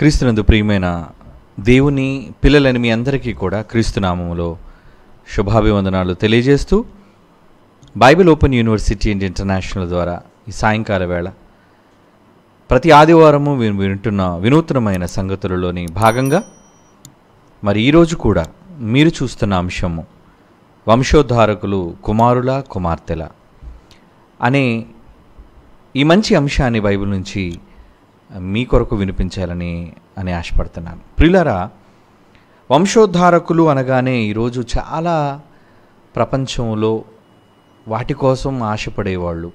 క్రీస్తునందు ప్రియమైన దేవుని పిల్లలని మీ అందరికీ కూడా క్రీస్తునామములో శుభాభివందనాలు తెలియజేస్తూ Bible open university and international ద్వారా ఈ సాయంకాల వేళ ప్రతి ఆదివారము వింటున్న వినూత్నమైన సంగతులలోని భాగంగా మరి ఈరోజు కూడా మీరు చూస్తున్న అంశము వంశోద్ధారకులు కుమారుల కుమార్తెల అనే ఈ మంచి అంశాన్ని బైబిల్ నుంచి మీ కొరకు వినిపించాలని అని ఆశపడుతున్నాను ప్రిలరా వంశోద్ధారకులు అనగానే ఈరోజు చాలా ప్రపంచంలో వాటి కోసం ఆశపడేవాళ్ళు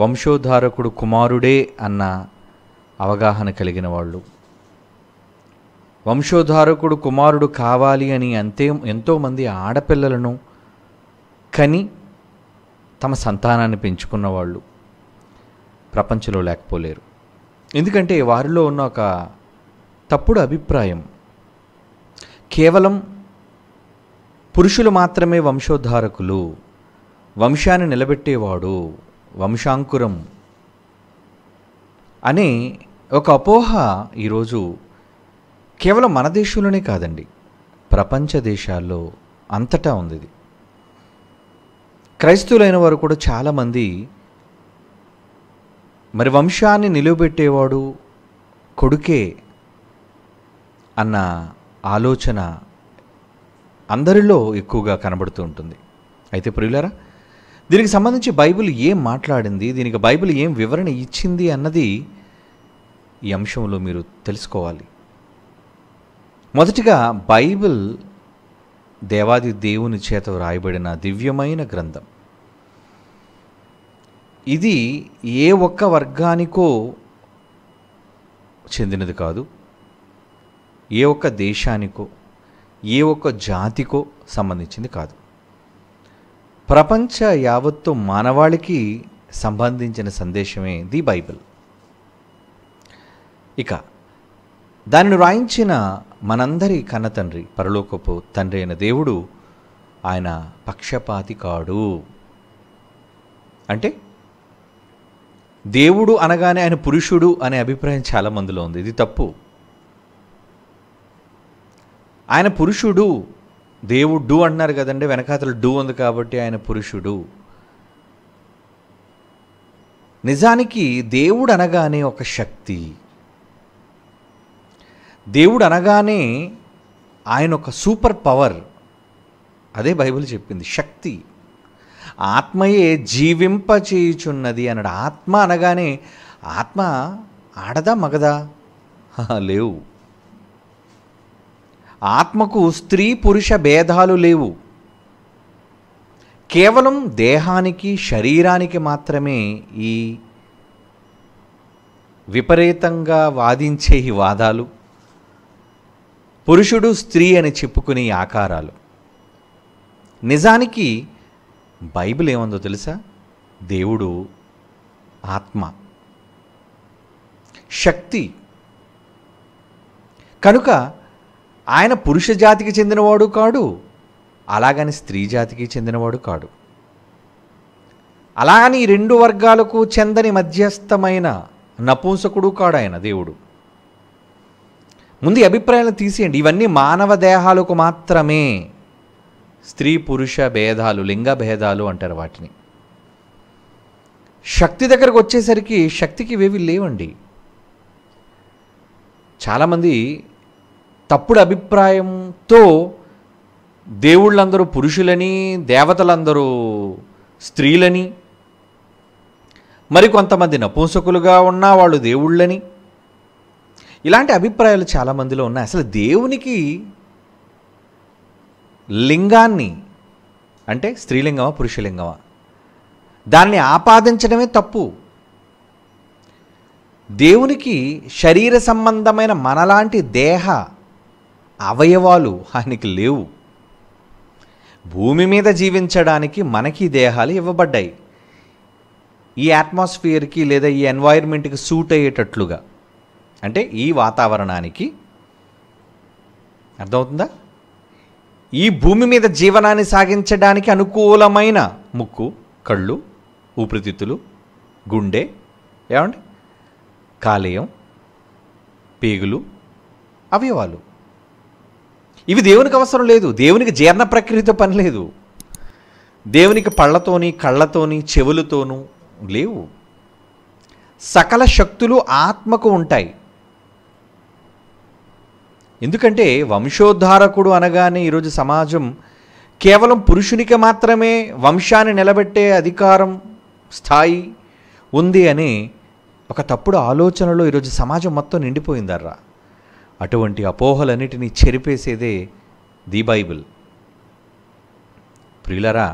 వంశోద్ధారకుడు కుమారుడే అన్న అవగాహన కలిగిన వాళ్ళు వంశోద్ధారకుడు కుమారుడు కావాలి అని అంతే ఎంతోమంది ఆడపిల్లలను కని తమ సంతానాన్ని పెంచుకున్నవాళ్ళు ప్రపంచంలో లేకపోలేరు ఎందుకంటే వారిలో ఉన్న ఒక తప్పుడు అభిప్రాయం కేవలం పురుషులు మాత్రమే వంశోద్ధారకులు వంశాన్ని నిలబెట్టేవాడు వంశాంకురం అనే ఒక అపోహ ఈరోజు కేవలం మన దేశంలోనే కాదండి ప్రపంచ దేశాల్లో అంతటా ఉంది క్రైస్తవులైన వారు కూడా చాలామంది మరి వంశాన్ని నిలువబెట్టేవాడు కొడుకే అన్న ఆలోచన అందరిలో ఎక్కువగా కనబడుతూ ఉంటుంది అయితే ప్రియులరా దీనికి సంబంధించి బైబిల్ ఏం మాట్లాడింది దీనికి బైబిల్ ఏం వివరణ ఇచ్చింది అన్నది ఈ అంశంలో మీరు తెలుసుకోవాలి మొదటిగా బైబిల్ దేవాది దేవుని చేత వ్రాయబడిన దివ్యమైన గ్రంథం ఇది ఏ ఒక్క వర్గానికో చెందినది కాదు ఏ ఒక్క దేశానికో ఏ ఒక్క జాతికో సంబంధించింది కాదు ప్రపంచ యావత్తు మానవాళికి సంబంధించిన సందేశమే ది బైబిల్ ఇక దానిని రాయించిన మనందరి కన్నతండ్రి పరలోకపు తండ్రి అయిన దేవుడు ఆయన పక్షపాతి కాడు అంటే దేవుడు అనగానే ఆయన పురుషుడు అనే అభిప్రాయం చాలా మందిలో ఉంది ఇది తప్పు ఆయన పురుషుడు దేవుడు అంటున్నారు కదండి వెనకాతలు డూ ఉంది కాబట్టి ఆయన పురుషుడు నిజానికి దేవుడు అనగానే ఒక శక్తి దేవుడు అనగానే ఆయన ఒక సూపర్ పవర్ అదే బైబిల్ చెప్పింది శక్తి ఆత్మయే జీవింపచేయుచున్నది అన్నాడు ఆత్మ అనగానే ఆత్మ ఆడదా మగదా లేవు ఆత్మకు స్త్రీ పురుష భేదాలు లేవు కేవలం దేహానికి శరీరానికి మాత్రమే ఈ విపరీతంగా వాదించే ఈ వాదాలు పురుషుడు స్త్రీ అని చెప్పుకునే ఆకారాలు నిజానికి బైబిల్ ఏముందో తెలుసా దేవుడు ఆత్మ శక్తి కనుక ఆయన పురుష జాతికి చెందినవాడు కాడు అలాగని స్త్రీ జాతికి చెందినవాడు కాడు అలాగని రెండు వర్గాలకు చెందని మధ్యస్థమైన నపుంసకుడు కాడు ఆయన దేవుడు ముందు అభిప్రాయాలు తీసేయండి ఇవన్నీ మానవ దేహాలకు మాత్రమే స్త్రీ పురుష భేదాలు లింగ భేదాలు అంటారు వాటిని శక్తి దగ్గరకు వచ్చేసరికి శక్తికి ఇవేవి లేవండి చాలామంది తప్పుడు అభిప్రాయంతో దేవుళ్ళందరూ పురుషులని దేవతలందరూ స్త్రీలని మరికొంతమంది నపుంసకులుగా ఉన్నా వాళ్ళు దేవుళ్ళని ఇలాంటి అభిప్రాయాలు చాలామందిలో ఉన్నాయి అసలు దేవునికి లింగాన్ని అంటే స్త్రీలింగమా పురుషలింగమా దాన్ని ఆపాదించడమే తప్పు దేవునికి శరీర సంబంధమైన మనలాంటి దేహ అవయవాలు ఆయనకి లేవు భూమి మీద జీవించడానికి మనకి దేహాలు ఇవ్వబడ్డాయి ఈ అట్మాస్ఫియర్కి లేదా ఈ ఎన్వైర్న్మెంట్కి సూట్ అయ్యేటట్లుగా అంటే ఈ వాతావరణానికి అర్థమవుతుందా ఈ భూమి మీద జీవనాన్ని సాగించడానికి అనుకూలమైన ముక్కు కళ్ళు ఊపిరితిత్తులు గుండె ఏమండి కాలేయం పేగులు అవయవాలు ఇవి దేవునికి అవసరం లేదు దేవునికి జీర్ణ ప్రక్రియతో పని లేదు దేవునికి పళ్ళతోని కళ్ళతోని చెవులతోనూ లేవు సకల శక్తులు ఆత్మకు ఉంటాయి ఎందుకంటే వంశోద్ధారకుడు అనగానే ఈరోజు సమాజం కేవలం పురుషునికి మాత్రమే వంశాన్ని నిలబెట్టే అధికారం స్థాయి ఉంది అని ఒక తప్పుడు ఆలోచనలో ఈరోజు సమాజం మొత్తం నిండిపోయిందర్రా అటువంటి అపోహలన్నిటినీ చెరిపేసేదే ది బైబిల్ ప్రియులరా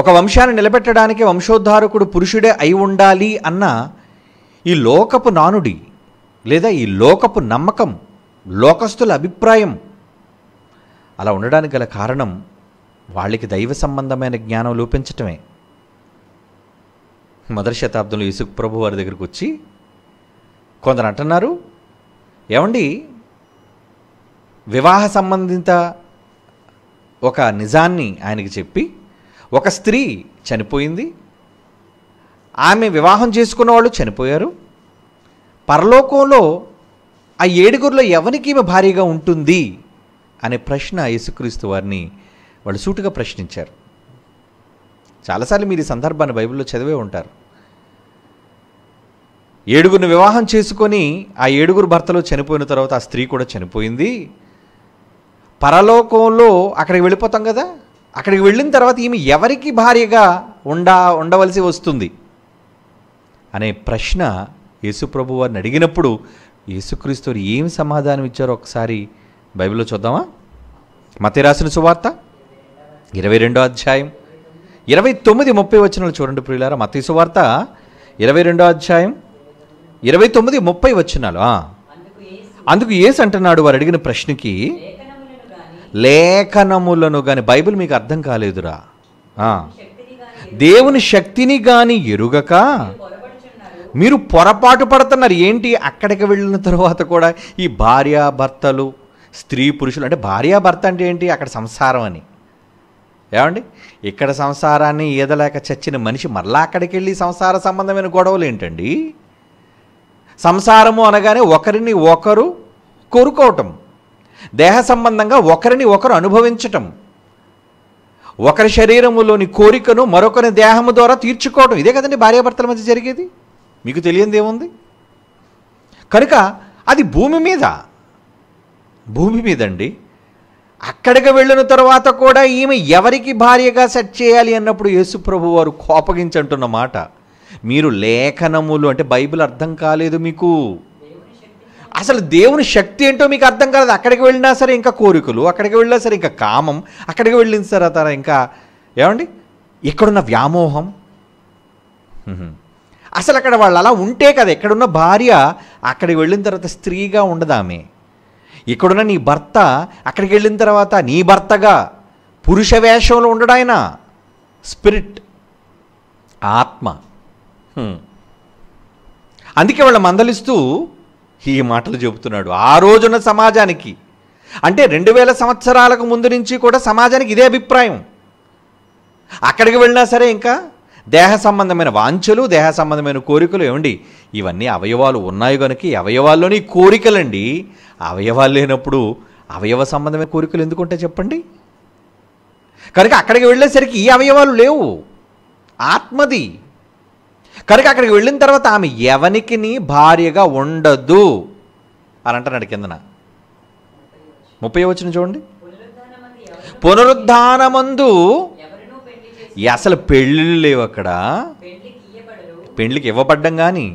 ఒక వంశాన్ని నిలబెట్టడానికి వంశోద్ధారకుడు పురుషుడే అయి ఉండాలి అన్న ఈ లోకపు నానుడి లేదా ఈ లోకపు నమ్మకం లోకస్తుల అభిప్రాయం అలా ఉండడానికి గల కారణం వాళ్ళకి దైవ సంబంధమైన జ్ఞానం లోపించటమే మొదటి శతాబ్దంలో ఇసుక్ ప్రభు వారి దగ్గరికి వచ్చి కొందరు అంటున్నారు ఏమండి వివాహ సంబంధిత ఒక నిజాన్ని ఆయనకి చెప్పి ఒక స్త్రీ చనిపోయింది ఆమె వివాహం చేసుకున్న వాళ్ళు చనిపోయారు పరలోకంలో ఆ ఏడుగురిలో ఎవరికి ఈమె భారీగా ఉంటుంది అనే ప్రశ్న యేసుక్రీస్తు వారిని వాళ్ళు సూటుగా ప్రశ్నించారు చాలాసార్లు మీరు ఈ సందర్భాన్ని బైబిల్లో చదివే ఉంటారు ఏడుగురిని వివాహం చేసుకొని ఆ ఏడుగురు భర్తలో చనిపోయిన తర్వాత ఆ స్త్రీ కూడా చనిపోయింది పరలోకంలో అక్కడికి వెళ్ళిపోతాం కదా అక్కడికి వెళ్ళిన తర్వాత ఈమె ఎవరికి భార్యగా ఉండా ఉండవలసి వస్తుంది అనే ప్రశ్న యేసుప్రభు వారిని అడిగినప్పుడు యేసుక్రీస్తు ఏం సమాధానం ఇచ్చారో ఒకసారి బైబిల్లో చూద్దామా మతి రాసిన సువార్త ఇరవై రెండో అధ్యాయం ఇరవై తొమ్మిది ముప్పై వచ్చినాలు చూడండి ప్రియులారా మతి సువార్త ఇరవై రెండో అధ్యాయం ఇరవై తొమ్మిది ముప్పై వచ్చినాలు అందుకు ఏసు అంటున్నాడు వారు అడిగిన ప్రశ్నకి లేఖనములను కానీ బైబిల్ మీకు అర్థం కాలేదురా దేవుని శక్తిని కానీ ఎరుగక మీరు పొరపాటు పడుతున్నారు ఏంటి అక్కడికి వెళ్ళిన తర్వాత కూడా ఈ భార్యాభర్తలు స్త్రీ పురుషులు అంటే భార్యాభర్త అంటే ఏంటి అక్కడ సంసారం అని ఏమండి ఇక్కడ సంసారాన్ని ఈదలేక చచ్చిన మనిషి మళ్ళా అక్కడికి వెళ్ళి సంసార సంబంధమైన గొడవలు ఏంటండి సంసారము అనగానే ఒకరిని ఒకరు కోరుకోవటం దేహ సంబంధంగా ఒకరిని ఒకరు అనుభవించటం ఒకరి శరీరములోని కోరికను మరొకరి దేహము ద్వారా తీర్చుకోవటం ఇదే కదండి భార్యాభర్తల మధ్య జరిగేది మీకు తెలియంది ఏముంది కనుక అది భూమి మీద భూమి మీదండి అక్కడికి వెళ్ళిన తర్వాత కూడా ఈమె ఎవరికి భార్యగా సెట్ చేయాలి అన్నప్పుడు యేసుప్రభు వారు కోపగించంటున్న మాట మీరు లేఖనములు అంటే బైబిల్ అర్థం కాలేదు మీకు అసలు దేవుని శక్తి ఏంటో మీకు అర్థం కాలేదు అక్కడికి వెళ్ళినా సరే ఇంకా కోరికలు అక్కడికి వెళ్ళినా సరే ఇంకా కామం అక్కడికి వెళ్ళిన సరే ఇంకా ఏమండి ఇక్కడున్న వ్యామోహం అసలు అక్కడ వాళ్ళు అలా ఉంటే కదా ఎక్కడున్న భార్య అక్కడికి వెళ్ళిన తర్వాత స్త్రీగా ఉండదామే ఇక్కడున్న నీ భర్త అక్కడికి వెళ్ళిన తర్వాత నీ భర్తగా పురుష వేషంలో ఉండడాయన స్పిరిట్ ఆత్మ అందుకే వాళ్ళ మందలిస్తూ ఈ మాటలు చెబుతున్నాడు ఆ రోజున సమాజానికి అంటే రెండు వేల సంవత్సరాలకు ముందు నుంచి కూడా సమాజానికి ఇదే అభిప్రాయం అక్కడికి వెళ్ళినా సరే ఇంకా దేహ సంబంధమైన వాంఛలు దేహ సంబంధమైన కోరికలు ఏమండి ఇవన్నీ అవయవాలు ఉన్నాయి కనుక అవయవాల్లోని కోరికలండి అవయవాలు లేనప్పుడు అవయవ సంబంధమైన కోరికలు ఎందుకుంటే చెప్పండి కనుక అక్కడికి వెళ్ళేసరికి ఈ అవయవాలు లేవు ఆత్మది కనుక అక్కడికి వెళ్ళిన తర్వాత ఆమె ఎవనికి భార్యగా ఉండదు అని అంటున్నాడు కిందన ముప్పై వచ్చిన చూడండి పునరుద్ధానమందు అసలు పెళ్ళిళ్ళు లేవు అక్కడ పెళ్ళికి ఇవ్వబడ్డం కానీ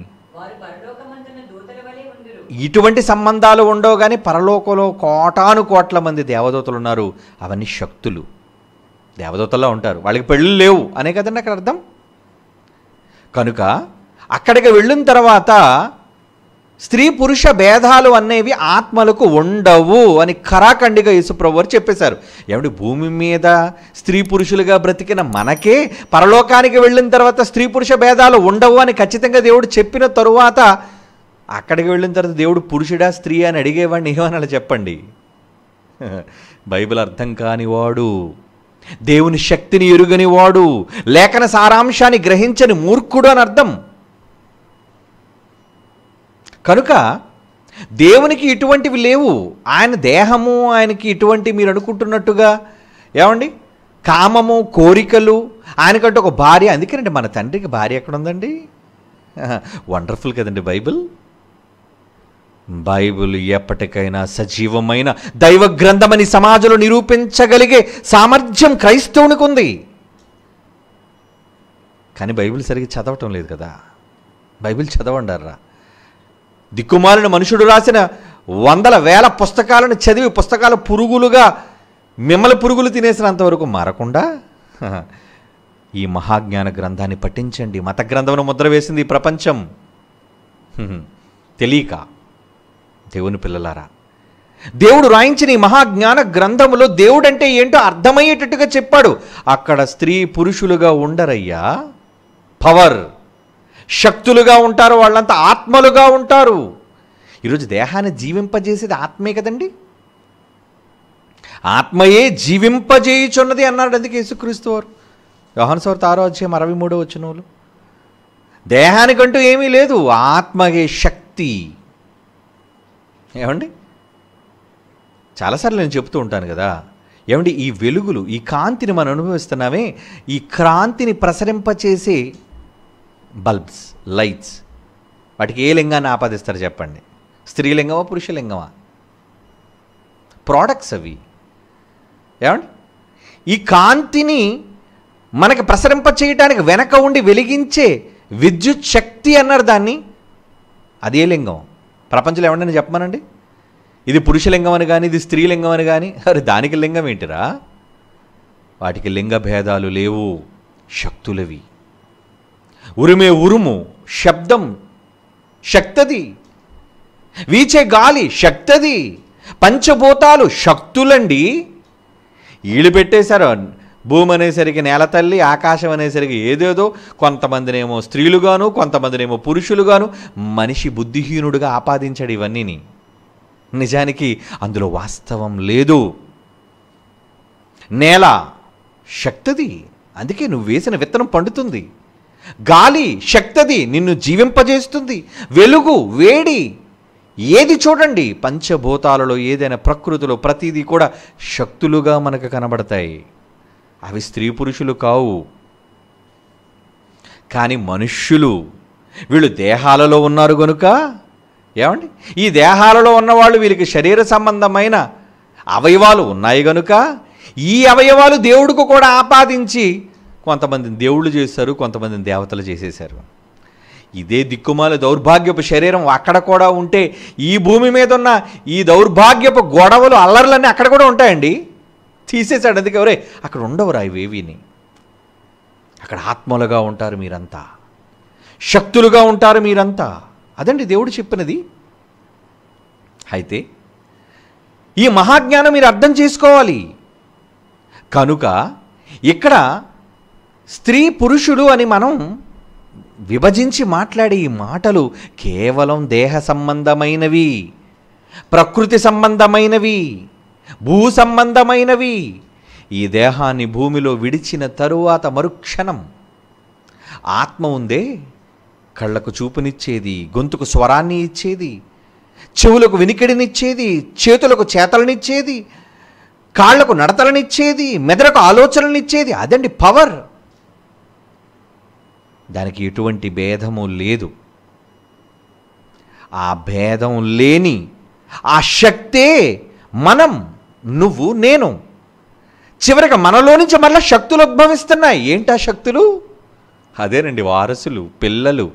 ఇటువంటి సంబంధాలు ఉండవు కానీ పరలోకంలో కోటాను కోట్ల మంది దేవదూతలు ఉన్నారు అవన్నీ శక్తులు దేవదూతల్లో ఉంటారు వాళ్ళకి పెళ్ళు లేవు అనే కదండి అక్కడ అర్థం కనుక అక్కడికి వెళ్ళిన తర్వాత స్త్రీ పురుష భేదాలు అనేవి ఆత్మలకు ఉండవు అని ఖరాఖండిగా యేసుప్రభు వారు చెప్పేశారు ఏమిటి భూమి మీద స్త్రీ పురుషులుగా బ్రతికిన మనకే పరలోకానికి వెళ్ళిన తర్వాత స్త్రీ పురుష భేదాలు ఉండవు అని ఖచ్చితంగా దేవుడు చెప్పిన తరువాత అక్కడికి వెళ్ళిన తర్వాత దేవుడు పురుషుడా స్త్రీ అని అడిగేవాడిని ఏమనాలి చెప్పండి బైబిల్ అర్థం కానివాడు దేవుని శక్తిని ఎరుగనివాడు వాడు లేఖన సారాంశాన్ని గ్రహించని మూర్ఖుడు అని అర్థం కనుక దేవునికి ఇటువంటివి లేవు ఆయన దేహము ఆయనకి ఇటువంటి మీరు అనుకుంటున్నట్టుగా ఏమండి కామము కోరికలు ఆయనకంటే ఒక భార్య అందుకేనండి మన తండ్రికి భార్య ఎక్కడ ఉందండి వండర్ఫుల్ కదండి బైబిల్ బైబిల్ ఎప్పటికైనా సజీవమైన దైవ గ్రంథమని సమాజంలో నిరూపించగలిగే సామర్థ్యం క్రైస్తవునికి ఉంది కానీ బైబిల్ సరిగ్గా చదవటం లేదు కదా బైబిల్ చదవండారా దిక్కుమాలిన మనుషుడు రాసిన వందల వేల పుస్తకాలను చదివి పుస్తకాల పురుగులుగా మిమ్మల పురుగులు తినేసినంతవరకు మారకుండా ఈ మహాజ్ఞాన గ్రంథాన్ని పఠించండి మత గ్రంథమును ముద్ర వేసింది ప్రపంచం తెలియక దేవుని పిల్లలారా దేవుడు రాయించిన ఈ మహాజ్ఞాన గ్రంథములో దేవుడంటే ఏంటో అర్థమయ్యేటట్టుగా చెప్పాడు అక్కడ స్త్రీ పురుషులుగా ఉండరయ్యా పవర్ శక్తులుగా ఉంటారు వాళ్ళంతా ఆత్మలుగా ఉంటారు ఈరోజు దేహాన్ని జీవింపజేసేది ఆత్మే కదండి ఆత్మయే జీవింపజేయుచున్నది అన్నాడు అందుకే యేసుక్రీస్తు వారు వ్యవహాన్ సోర్ తారో అధ్యాయం అరవై మూడో వచ్చిన వాళ్ళు దేహానికంటూ ఏమీ లేదు ఆత్మగే శక్తి ఏమండి చాలాసార్లు నేను చెప్తూ ఉంటాను కదా ఏమండి ఈ వెలుగులు ఈ కాంతిని మనం అనుభవిస్తున్నామే ఈ క్రాంతిని ప్రసరింపచేసే బల్బ్స్ లైట్స్ వాటికి ఏ లింగాన్ని ఆపాదిస్తారు చెప్పండి స్త్రీలింగమా పురుషలింగమా ప్రోడక్ట్స్ అవి ఏమండి ఈ కాంతిని మనకి ప్రసరింప చేయడానికి వెనక ఉండి వెలిగించే విద్యుత్ శక్తి అన్నారు దాన్ని అదే లింగం ప్రపంచంలో ఏమన్నా చెప్పమనండి ఇది పురుషలింగం అని కానీ ఇది స్త్రీలింగం అని కానీ అరే దానికి లింగం ఏంటిరా వాటికి లింగ భేదాలు లేవు శక్తులవి ఉరిమే ఉరుము శబ్దం శక్తది వీచే గాలి శక్తది పంచభూతాలు శక్తులండి ఈళ్ళు పెట్టేశారు భూమి అనేసరికి నేల తల్లి ఆకాశం అనేసరికి ఏదేదో కొంతమందినేమో స్త్రీలుగాను కొంతమందినేమో పురుషులుగాను మనిషి బుద్ధిహీనుడుగా ఆపాదించాడు ఇవన్నీని నిజానికి అందులో వాస్తవం లేదు నేల శక్తిది అందుకే నువ్వు వేసిన విత్తనం పండుతుంది గాలి శక్తది నిన్ను జీవింపజేస్తుంది వెలుగు వేడి ఏది చూడండి పంచభూతాలలో ఏదైనా ప్రకృతిలో ప్రతిదీ కూడా శక్తులుగా మనకు కనబడతాయి అవి స్త్రీ పురుషులు కావు కానీ మనుష్యులు వీళ్ళు దేహాలలో ఉన్నారు గనుక ఏమండి ఈ దేహాలలో ఉన్నవాళ్ళు వీరికి శరీర సంబంధమైన అవయవాలు ఉన్నాయి గనుక ఈ అవయవాలు దేవుడికి కూడా ఆపాదించి కొంతమందిని దేవుళ్ళు చేశారు కొంతమందిని దేవతలు చేసేశారు ఇదే దిక్కుమాల దౌర్భాగ్యపు శరీరం అక్కడ కూడా ఉంటే ఈ భూమి మీద ఉన్న ఈ దౌర్భాగ్యపు గొడవలు అల్లర్లన్నీ అక్కడ కూడా ఉంటాయండి తీసేశాడు అందుకే ఎవరే అక్కడ ఉండవురా ఇవేవిని అక్కడ ఆత్మలుగా ఉంటారు మీరంతా శక్తులుగా ఉంటారు మీరంతా అదండి దేవుడు చెప్పినది అయితే ఈ మహాజ్ఞానం మీరు అర్థం చేసుకోవాలి కనుక ఇక్కడ స్త్రీ పురుషుడు అని మనం విభజించి మాట్లాడే ఈ మాటలు కేవలం దేహ సంబంధమైనవి ప్రకృతి సంబంధమైనవి భూ సంబంధమైనవి ఈ దేహాన్ని భూమిలో విడిచిన తరువాత మరుక్షణం ఆత్మ ఉందే కళ్ళకు చూపునిచ్చేది గొంతుకు స్వరాన్ని ఇచ్చేది చెవులకు వినికిడినిచ్చేది చేతులకు చేతలనిచ్చేది కాళ్లకు నడతలనిచ్చేది మెదడుకు ఆలోచనలనిచ్చేది అదండి పవర్ దానికి ఎటువంటి భేదము లేదు ఆ భేదం లేని ఆ శక్తే మనం నువ్వు నేను చివరిగా మనలో నుంచి మళ్ళీ శక్తులు ఉద్భవిస్తున్నాయి ఏంటి ఆ శక్తులు అదేనండి వారసులు పిల్లలు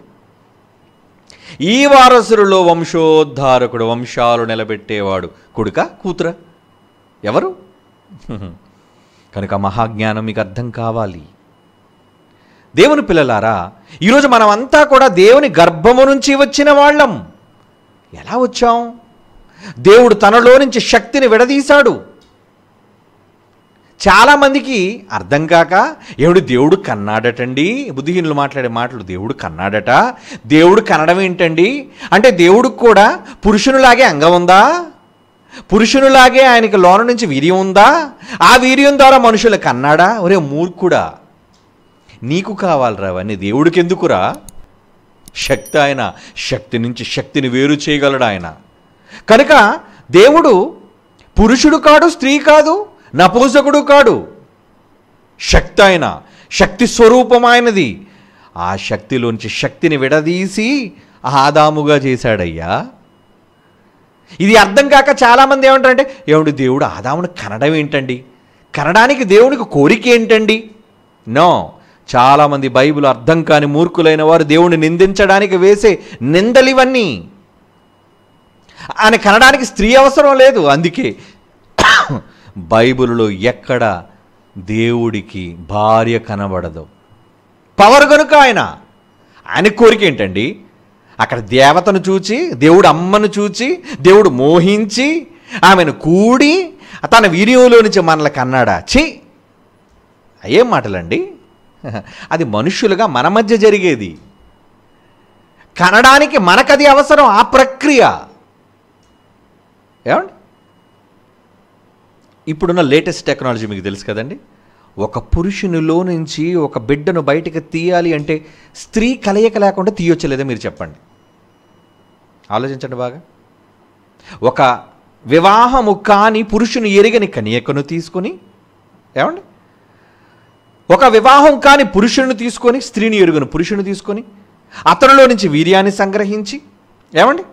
ఈ వారసులలో వంశోద్ధారకుడు వంశాలు నిలబెట్టేవాడు కొడుక కూతుర ఎవరు కనుక మహాజ్ఞానం మీకు అర్థం కావాలి దేవుని పిల్లలారా ఈరోజు మనమంతా కూడా దేవుని గర్భము నుంచి వచ్చిన వాళ్ళం ఎలా వచ్చాం దేవుడు తనలో నుంచి శక్తిని విడదీశాడు చాలామందికి అర్థం కాక ఏమిడు దేవుడు కన్నాడటండి బుద్ధిహీనులు మాట్లాడే మాటలు దేవుడు కన్నాడట దేవుడు కనడం ఏంటండి అంటే దేవుడికి కూడా పురుషునిలాగే అంగం ఉందా పురుషునిలాగే ఆయనకి లోన నుంచి వీర్యం ఉందా ఆ వీర్యం ద్వారా మనుషులు కన్నాడా ఒరే మూర్ఖుడా నీకు కావాలరా అవన్నీ దేవుడికి ఎందుకురా శక్తి ఆయన శక్తి నుంచి శక్తిని వేరు చేయగలడు ఆయన కనుక దేవుడు పురుషుడు కాడు స్త్రీ కాదు నపోషకుడు కాడు శక్తి ఆయన శక్తి స్వరూపమైనది ఆ శక్తిలోంచి శక్తిని విడదీసి ఆదాముగా చేశాడయ్యా ఇది అర్థం కాక చాలామంది ఏమంటారంటే ఏమిటి దేవుడు ఆదామును కనడం ఏంటండి కనడానికి దేవునికి కోరిక ఏంటండి నో చాలామంది బైబిల్ అర్థం కాని మూర్ఖులైన వారు దేవుణ్ణి నిందించడానికి వేసే నిందలివన్నీ ఆయన కనడానికి స్త్రీ అవసరం లేదు అందుకే బైబిల్లో ఎక్కడ దేవుడికి భార్య కనబడదు పవర్ కనుక ఆయన ఆయన కోరిక ఏంటండి అక్కడ దేవతను చూచి దేవుడు అమ్మను చూచి దేవుడు మోహించి ఆమెను కూడి తన వీడియోలో నుంచి మనల్ని కన్నాడా ఛీ అయ్యేం మాటలండి అది మనుష్యులుగా మన మధ్య జరిగేది కనడానికి మనకది అవసరం ఆ ప్రక్రియ ఏమండి ఇప్పుడున్న లేటెస్ట్ టెక్నాలజీ మీకు తెలుసు కదండి ఒక పురుషునిలో నుంచి ఒక బిడ్డను బయటకు తీయాలి అంటే స్త్రీ కలయిక లేకుండా తీయొచ్చలేదా మీరు చెప్పండి ఆలోచించండి బాగా ఒక వివాహము కాని పురుషుని ఎరిగని కనియకను తీసుకుని ఏమండి ఒక వివాహం కాని పురుషుడిని తీసుకొని స్త్రీని ఎరుగును పురుషుని తీసుకొని అతనిలో నుంచి వీర్యాన్ని సంగ్రహించి ఏమండి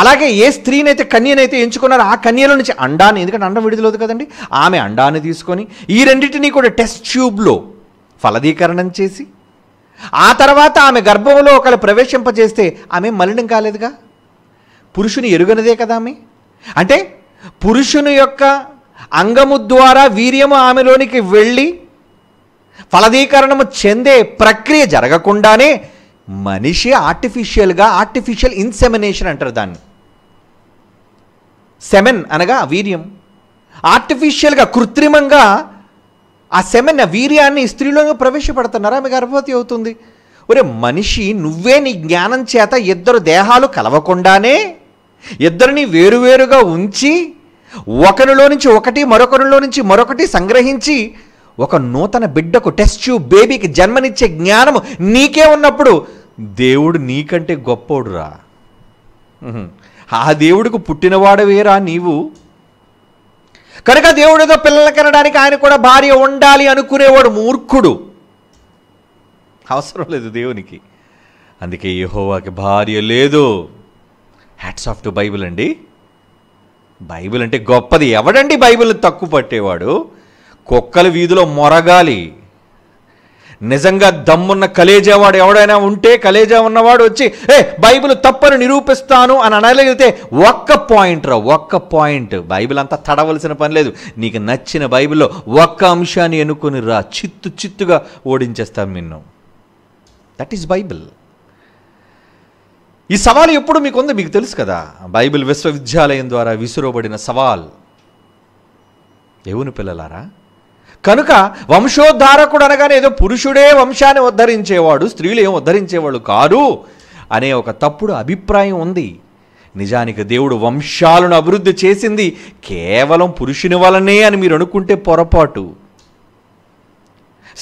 అలాగే ఏ స్త్రీనైతే కన్యనైతే ఎంచుకున్నారో ఆ కన్యలో నుంచి అండాన్ని ఎందుకంటే అండం విడుదలదు కదండి ఆమె అండాన్ని తీసుకొని ఈ రెండింటినీ కూడా టెస్ట్ ట్యూబ్లో ఫలదీకరణం చేసి ఆ తర్వాత ఆమె గర్భంలో ఒకరు ప్రవేశింపజేస్తే ఆమె మలినం కాలేదుగా పురుషుని ఎరుగనదే కదా ఆమె అంటే పురుషుని యొక్క అంగము ద్వారా వీర్యము ఆమెలోనికి వెళ్ళి ఫలదీకరణము చెందే ప్రక్రియ జరగకుండానే మనిషి ఆర్టిఫిషియల్గా ఆర్టిఫిషియల్ ఇన్సెమినేషన్ అంటారు దాన్ని సెమెన్ అనగా వీర్యం ఆర్టిఫిషియల్గా కృత్రిమంగా ఆ సెమెన్ వీర్యాన్ని స్త్రీలోకి ప్రవేశపెడుతున్నారు ఆమె గర్భవతి అవుతుంది ఒరే మనిషి నువ్వే నీ జ్ఞానం చేత ఇద్దరు దేహాలు కలవకుండానే ఇద్దరిని వేరువేరుగా ఉంచి ఒకరిలో నుంచి ఒకటి మరొకరిలో నుంచి మరొకటి సంగ్రహించి ఒక నూతన బిడ్డకు టెస్ట్ ట్యూబ్ బేబీకి జన్మనిచ్చే జ్ఞానము నీకే ఉన్నప్పుడు దేవుడు నీకంటే గొప్పోడురా ఆ దేవుడికి పుట్టినవాడవేరా నీవు కనుక దేవుడు ఏదో పిల్లలు కనడానికి ఆయన కూడా భార్య ఉండాలి అనుకునేవాడు మూర్ఖుడు అవసరం లేదు దేవునికి అందుకే యహోవాకి భార్య లేదు హ్యాట్స్ ఆఫ్ టు బైబిల్ అండి బైబిల్ అంటే గొప్పది ఎవడండి బైబిల్ తక్కువ పట్టేవాడు కుక్కలు వీధిలో మొరగాలి నిజంగా దమ్మున్న కలేజావాడు ఎవడైనా ఉంటే కలేజా ఉన్నవాడు వచ్చి ఏ బైబిల్ తప్పని నిరూపిస్తాను అని అనగలిగితే ఒక్క పాయింట్ రా ఒక్క పాయింట్ బైబిల్ అంతా తడవలసిన పని లేదు నీకు నచ్చిన బైబిల్లో ఒక్క అంశాన్ని ఎన్నుకొని రా చిత్తు చిత్తుగా ఓడించేస్తాం నిన్ను దట్ ఈస్ బైబిల్ ఈ సవాల్ ఎప్పుడు మీకుందో మీకు తెలుసు కదా బైబిల్ విశ్వవిద్యాలయం ద్వారా విసురబడిన సవాల్ దేవుని పిల్లలారా కనుక వంశోద్ధారకుడు అనగానే ఏదో పురుషుడే వంశాన్ని ఉద్ధరించేవాడు స్త్రీలు ఏం ఉద్ధరించేవాడు కాదు అనే ఒక తప్పుడు అభిప్రాయం ఉంది నిజానికి దేవుడు వంశాలను అభివృద్ధి చేసింది కేవలం పురుషుని వలనే అని మీరు అనుకుంటే పొరపాటు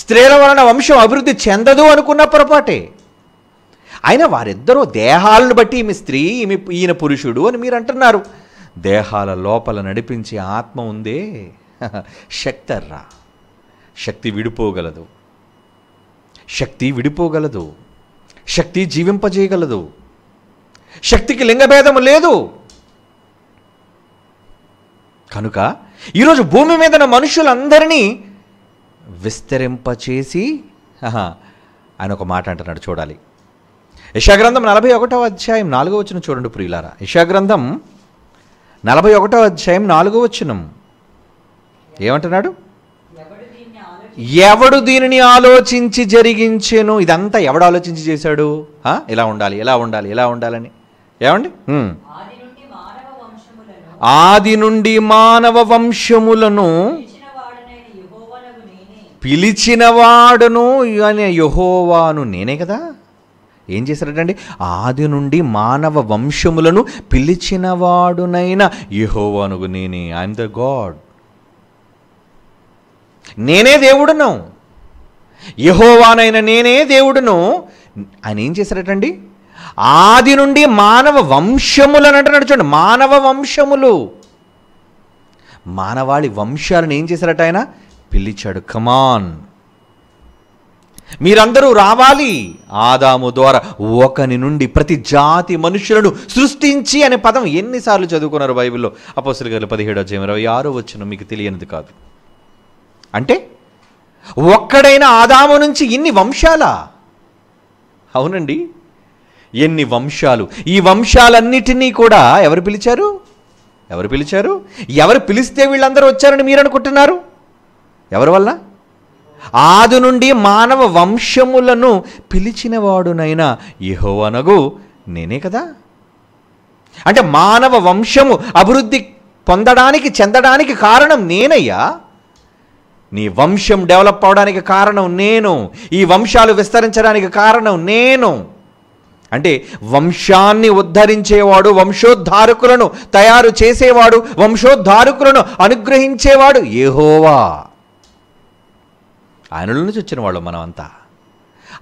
స్త్రీల వలన వంశం అభివృద్ధి చెందదు అనుకున్న పొరపాటే అయినా వారిద్దరూ దేహాలను బట్టి ఈమె స్త్రీ ఈమె ఈయన పురుషుడు అని మీరు అంటున్నారు దేహాల లోపల నడిపించే ఆత్మ ఉందే శక్తర్రా శక్తి విడిపోగలదు శక్తి విడిపోగలదు శక్తి జీవింపజేయగలదు శక్తికి లింగభేదం లేదు కనుక ఈరోజు భూమి మీద మనుషులందరినీ విస్తరింపచేసి ఆయన ఒక మాట అంటున్నాడు చూడాలి యశాగ్రంథం నలభై ఒకటవ అధ్యాయం నాలుగో వచ్చిన చూడండి ప్రియులారా యశాగ్రంథం నలభై ఒకటో అధ్యాయం నాలుగో వచ్చినం ఏమంటున్నాడు ఎవడు దీనిని ఆలోచించి జరిగించెను ఇదంతా ఎవడు ఆలోచించి చేశాడు ఇలా ఉండాలి ఇలా ఉండాలి ఇలా ఉండాలని ఏమండి ఆది నుండి మానవ వంశములను పిలిచినవాడును అనే యహోవాను నేనే కదా ఏం చేశాడటండి ఆది నుండి మానవ వంశములను పిలిచినవాడునైన యహోవానుగు నేనే ఐఎమ్ ద గాడ్ నేనే దేవుడును యహోవానైన నేనే దేవుడును ఆయన ఏం చేశారటండి ఆది నుండి మానవ వంశములు అన్నట్టు నడుచండి మానవ వంశములు మానవాళి వంశాలను ఏం చేశారట ఆయన పిలిచాడు కమాన్ మీరందరూ రావాలి ఆదాము ద్వారా ఒకని నుండి ప్రతి జాతి మనుషులను సృష్టించి అనే పదం ఎన్నిసార్లు చదువుకున్నారు బైబిల్లో అపోసలు గారు పదిహేడో జయం ఇరవై ఆరో వచ్చిన మీకు తెలియనిది కాదు అంటే ఒక్కడైన ఆదాము నుంచి ఇన్ని వంశాలా అవునండి ఎన్ని వంశాలు ఈ వంశాలన్నిటినీ కూడా ఎవరు పిలిచారు ఎవరు పిలిచారు ఎవరు పిలిస్తే వీళ్ళందరూ వచ్చారని మీరు అనుకుంటున్నారు ఎవరి వల్ల ఆది నుండి మానవ వంశములను పిలిచినవాడునైనా ఇహోవనగు నేనే కదా అంటే మానవ వంశము అభివృద్ధి పొందడానికి చెందడానికి కారణం నేనయ్యా నీ వంశం డెవలప్ అవడానికి కారణం నేను ఈ వంశాలు విస్తరించడానికి కారణం నేను అంటే వంశాన్ని ఉద్ధరించేవాడు వంశోద్ధారకులను తయారు చేసేవాడు వంశోద్ధారకులను అనుగ్రహించేవాడు ఏహోవా ఆయనలో నుంచి వచ్చిన వాళ్ళు మనమంతా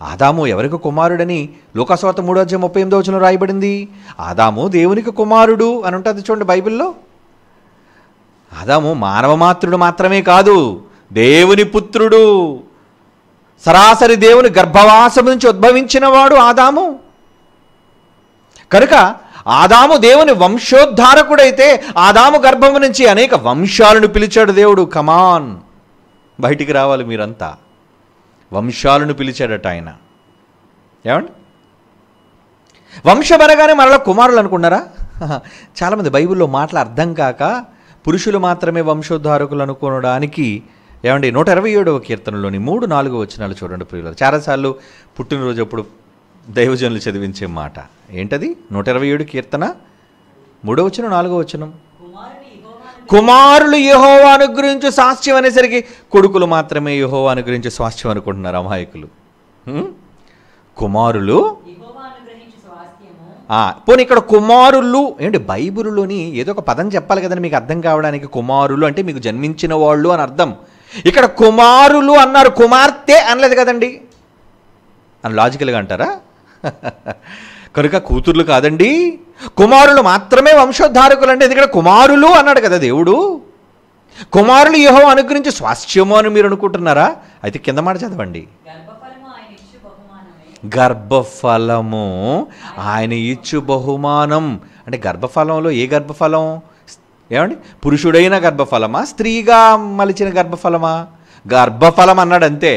ఆదాము ఎవరికి కుమారుడని లోకస్వాత మూడో అధ్యాయం ముప్పై ఎనిమిదో వచ్చిన రాయబడింది ఆదాము దేవునికి కుమారుడు అని ఉంటుంది చూడండి బైబిల్లో ఆదాము మానవ మాత్రుడు మాత్రమే కాదు దేవుని పుత్రుడు సరాసరి దేవుని గర్భవాసం నుంచి ఉద్భవించినవాడు ఆదాము కనుక ఆదాము దేవుని వంశోద్ధారకుడైతే ఆదాము గర్భం నుంచి అనేక వంశాలను పిలిచాడు దేవుడు కమాన్ బయటికి రావాలి మీరంతా వంశాలను పిలిచాడట ఆయన ఏమండి వంశమనగానే మరల కుమారులు అనుకున్నారా చాలామంది బైబిల్లో మాటలు అర్థం కాక పురుషులు మాత్రమే వంశోద్ధారకులు అనుకోవడానికి ఏమండి నూట ఇరవై ఏడవ కీర్తనలోని మూడు నాలుగు వచనాలు చూడండి ప్రియులు చాలాసార్లు పుట్టినరోజు అప్పుడు దైవజనులు చదివించే మాట ఏంటది నూట ఇరవై ఏడు కీర్తన మూడో వచనం నాలుగో వచనం కుమారులు యహోవా అనుగ్రహించు స్వాస్థ్యం అనేసరికి కొడుకులు మాత్రమే యహోవా అనుగ్రహించు స్వాస్థ్యం అనుకుంటున్నారు అమాయకులు కుమారులు పోనీ ఇక్కడ కుమారులు ఏంటి బైబిల్లోని ఏదో ఒక పదం చెప్పాలి కదండి మీకు అర్థం కావడానికి కుమారులు అంటే మీకు జన్మించిన వాళ్ళు అని అర్థం ఇక్కడ కుమారులు అన్నారు కుమార్తె అనలేదు కదండి అని లాజికల్గా అంటారా కనుక కూతుర్లు కాదండి కుమారులు మాత్రమే వంశోద్ధారకులు అంటే ఇక్కడ కుమారులు అన్నాడు కదా దేవుడు కుమారులు యహో అనుగ్రహించి స్వాస్థ్యము అని మీరు అనుకుంటున్నారా అయితే కింద మాట చదవండి గర్భఫలము ఆయన ఇచ్చు బహుమానం అంటే గర్భఫలంలో ఏ గర్భఫలం ఏమండి పురుషుడైన గర్భఫలమా స్త్రీగా మలిచిన గర్భఫలమా గర్భఫలం అన్నాడు అంతే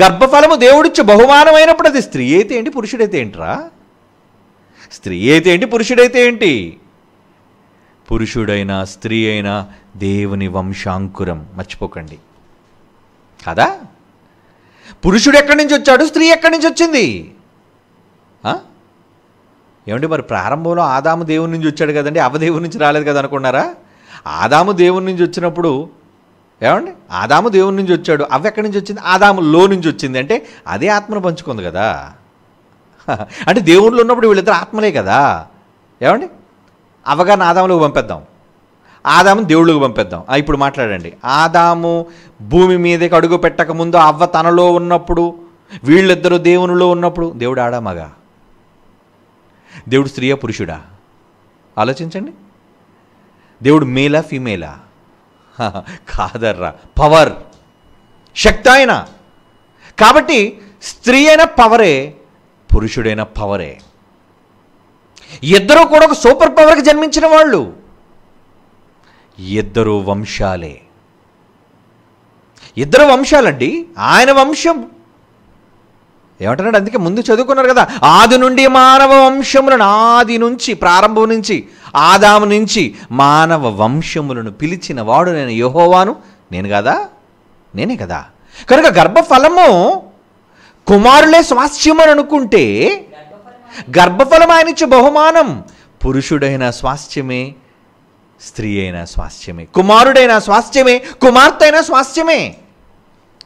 గర్భఫలము దేవుడిచ్చు బహుమానమైనప్పుడు అది స్త్రీ అయితే ఏంటి పురుషుడైతే ఏంట్రా స్త్రీ అయితే ఏంటి పురుషుడైతే ఏంటి పురుషుడైనా స్త్రీ అయినా దేవుని వంశాంకురం మర్చిపోకండి కదా పురుషుడు ఎక్కడి నుంచి వచ్చాడు స్త్రీ ఎక్కడి నుంచి వచ్చింది ఏమండి మరి ప్రారంభంలో ఆదాము దేవుని నుంచి వచ్చాడు కదండి అవదేవుని నుంచి రాలేదు కదా అనుకున్నారా ఆదాము దేవుని నుంచి వచ్చినప్పుడు ఏమండి ఆదాము దేవుని నుంచి వచ్చాడు అవి ఎక్కడి నుంచి వచ్చింది ఆదాము లో నుంచి వచ్చింది అంటే అదే ఆత్మను పంచుకుంది కదా అంటే దేవుళ్ళు ఉన్నప్పుడు వీళ్ళిద్దరు ఆత్మలే కదా ఏమండి అవగాహన ఆదాములకు పంపేద్దాం ఆదాము దేవుళ్ళకు పంపేద్దాం ఇప్పుడు మాట్లాడండి ఆదాము భూమి మీదకి అడుగు పెట్టక ముందు అవ్వ తనలో ఉన్నప్పుడు వీళ్ళిద్దరూ దేవునిలో ఉన్నప్పుడు దేవుడు ఆడామగా దేవుడు స్త్రీయా పురుషుడా ఆలోచించండి దేవుడు మేలా ఫీమేలా కాదర్రా పవర్ శక్తి ఆయన కాబట్టి స్త్రీ అయిన పవరే పురుషుడైన పవరే ఇద్దరూ కూడా ఒక సూపర్ పవర్కి జన్మించిన వాళ్ళు ఇద్దరు వంశాలే ఇద్దరు వంశాలండి ఆయన వంశం ఏమంటున్నాడు అందుకే ముందు చదువుకున్నారు కదా ఆది నుండి మానవ వంశములను ఆది నుంచి ప్రారంభం నుంచి ఆదాము నుంచి మానవ వంశములను పిలిచిన వాడు నేను యహోవాను నేను కదా నేనే కదా కనుక గర్భఫలము కుమారులే స్వాస్థ్యమని అనుకుంటే గర్భఫలం ఇచ్చే బహుమానం పురుషుడైన స్వాస్థ్యమే స్త్రీ అయినా స్వాస్థ్యమే కుమారుడైన స్వాస్థ్యమే కుమార్తె అయినా స్వాస్థ్యమే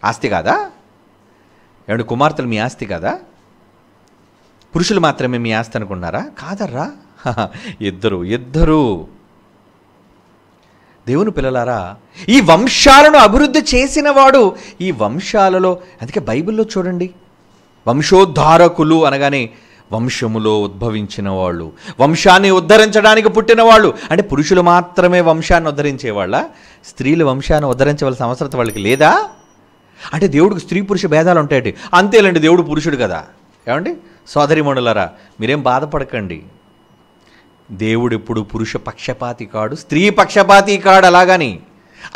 ఆస్తి కాదా ఏమంటే కుమార్తెలు మీ ఆస్తి కదా పురుషులు మాత్రమే మీ ఆస్తి అనుకున్నారా కాదర్రా ఇద్దరు ఇద్దరు దేవుని పిల్లలారా ఈ వంశాలను అభివృద్ధి చేసినవాడు ఈ వంశాలలో అందుకే బైబిల్లో చూడండి వంశోద్ధారకులు అనగానే వంశములో ఉద్భవించిన వాళ్ళు వంశాన్ని ఉద్ధరించడానికి పుట్టిన వాళ్ళు అంటే పురుషులు మాత్రమే వంశాన్ని ఉద్ధరించేవాళ్ళ స్త్రీలు వంశాన్ని ఉద్ధరించవలసిన అవసరం వాళ్ళకి లేదా అంటే దేవుడికి స్త్రీ పురుష భేదాలు ఉంటాయండి అంతేలేండి దేవుడు పురుషుడు కదా ఏమండి సోదరి మండలరా మీరేం బాధపడకండి దేవుడు ఎప్పుడు పురుష పక్షపాతి కాడు స్త్రీ పక్షపాతి కాడు అలాగని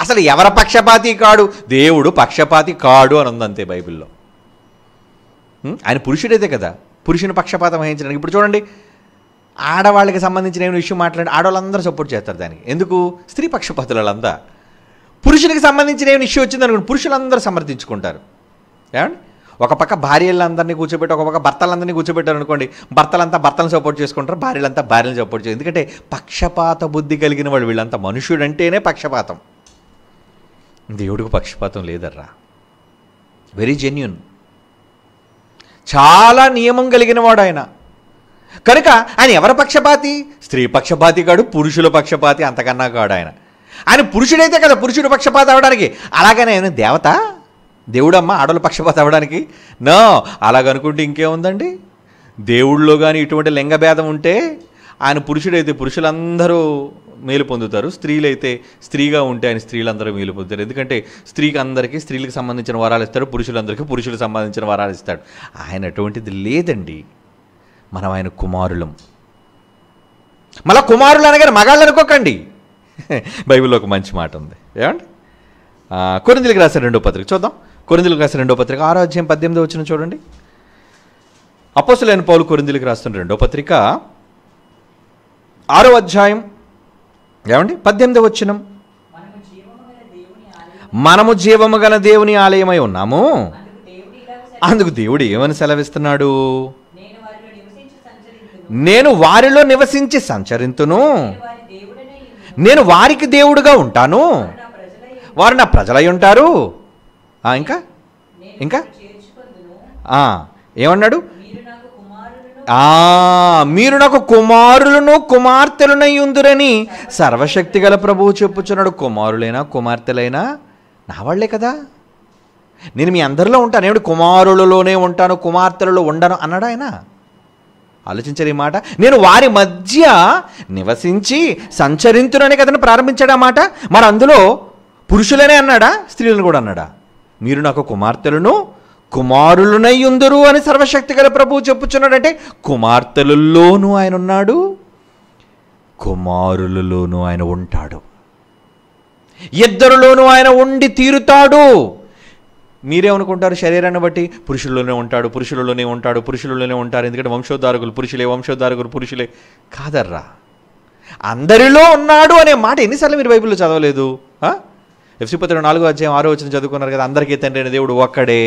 అసలు ఎవరి పక్షపాతి కాడు దేవుడు పక్షపాతి కాడు అని అంతే బైబిల్లో ఆయన పురుషుడైతే కదా పురుషుని పక్షపాతం వహించడానికి ఇప్పుడు చూడండి ఆడవాళ్ళకి సంబంధించిన ఏమైనా విషయం మాట్లాడి ఆడవాళ్ళందరూ సపోర్ట్ చేస్తారు దానికి ఎందుకు స్త్రీ పక్షపాతులందా పురుషులకు సంబంధించిన ఏమైనా ఇష్యూ వచ్చింది అనుకోండి పురుషులందరూ సమర్థించుకుంటారు ఏమండి ఒక పక్క భార్యలందరినీ కూర్చోబెట్టి ఒక పక్క భర్తలందరినీ కూర్చోబెట్టారు అనుకోండి భర్తలంతా భర్తలను సపోర్ట్ చేసుకుంటారు భార్యలంతా భార్యలను సపోర్ట్ చేస్తారు ఎందుకంటే పక్షపాత బుద్ధి కలిగిన వాళ్ళు వీళ్ళంతా మనుషుడంటేనే పక్షపాతం దేవుడికి పక్షపాతం లేదర్రా వెరీ జెన్యున్ చాలా నియమం కలిగిన వాడు ఆయన కనుక ఆయన ఎవరి పక్షపాతి స్త్రీ పక్షపాతి కాడు పురుషుల పక్షపాతి అంతకన్నా కాడు ఆయన ఆయన పురుషుడైతే కదా పురుషుడు పక్షపాత అవ్వడానికి అలాగనే ఆయన దేవత దేవుడమ్మ ఆడవాళ్ళు పక్షపాత అవ్వడానికి నో అలాగనుకుంటే ఇంకేముందండి దేవుళ్ళు కానీ ఇటువంటి లింగభేదం ఉంటే ఆయన పురుషుడైతే పురుషులందరూ మేలు పొందుతారు స్త్రీలైతే స్త్రీగా ఉంటే ఆయన స్త్రీలందరూ మేలు పొందుతారు ఎందుకంటే స్త్రీకి అందరికీ స్త్రీలకు సంబంధించిన వరాలు ఇస్తాడు పురుషులందరికీ పురుషులకు సంబంధించిన వరాలు ఇస్తాడు ఆయన అటువంటిది లేదండి మనం ఆయన కుమారులం మళ్ళా కుమారులు అనగానే మగాళ్ళు అనుకోకండి బైబిల్లో ఒక మంచి మాట ఉంది ఏమండి కొరిందులకు రాసిన రెండో పత్రిక చూద్దాం కొరిందులకు రాసిన రెండో పత్రిక ఆరో అధ్యాయం పద్దెనిమిది వచ్చిన చూడండి అపోసులైన పౌలు కొరిందులకు రాస్తున్న రెండో పత్రిక ఆరో అధ్యాయం ఏమండి పద్దెనిమిది వచ్చినం మనము జీవము గల దేవుని ఆలయమై ఉన్నాము అందుకు దేవుడు ఏమని సెలవిస్తున్నాడు నేను వారిలో నివసించి సంచరింతును నేను వారికి దేవుడుగా ఉంటాను వారు నా ప్రజలై ఉంటారు ఇంకా ఇంకా ఏమన్నాడు మీరు నాకు కుమారులను కుమార్తెలునై ఉందిరని సర్వశక్తి గల ప్రభువు చెప్పుచున్నాడు కుమారులైనా కుమార్తెలైనా నా వాళ్లే కదా నేను మీ అందరిలో ఉంటాను ఏమిటి కుమారులలోనే ఉంటాను కుమార్తెలలో ఉండను అన్నాడు ఆయన ఆలోచించరు ఈ మాట నేను వారి మధ్య నివసించి సంచరింతుననే కథను ప్రారంభించాడు ఆ మాట మరి అందులో పురుషులనే అన్నాడా స్త్రీలను కూడా అన్నాడా మీరు నాకు కుమార్తెలను కుమారులునై ఉందరు అని సర్వశక్తి గల ప్రభువు చెప్పుచున్నాడంటే కుమార్తెలలోనూ ఆయన ఉన్నాడు కుమారులలోనూ ఆయన ఉంటాడు ఇద్దరులోనూ ఆయన ఉండి తీరుతాడు మీరేమనుకుంటారు శరీరాన్ని బట్టి పురుషుల్లోనే ఉంటాడు పురుషులలోనే ఉంటాడు పురుషులలోనే ఉంటారు ఎందుకంటే వంశోద్ధారకులు పురుషులే వంశోద్ధారకులు పురుషులే కాదర్రా అందరిలో ఉన్నాడు అనే మాట ఎన్నిసార్లు మీరు బైబిల్లో చదవలేదు ఎఫ్సిపత్రుడు నాలుగు అధ్యాయం ఆరో వచ్చిన చదువుకున్నారు కదా అందరికీ తండ్రి అనే దేవుడు ఒక్కడే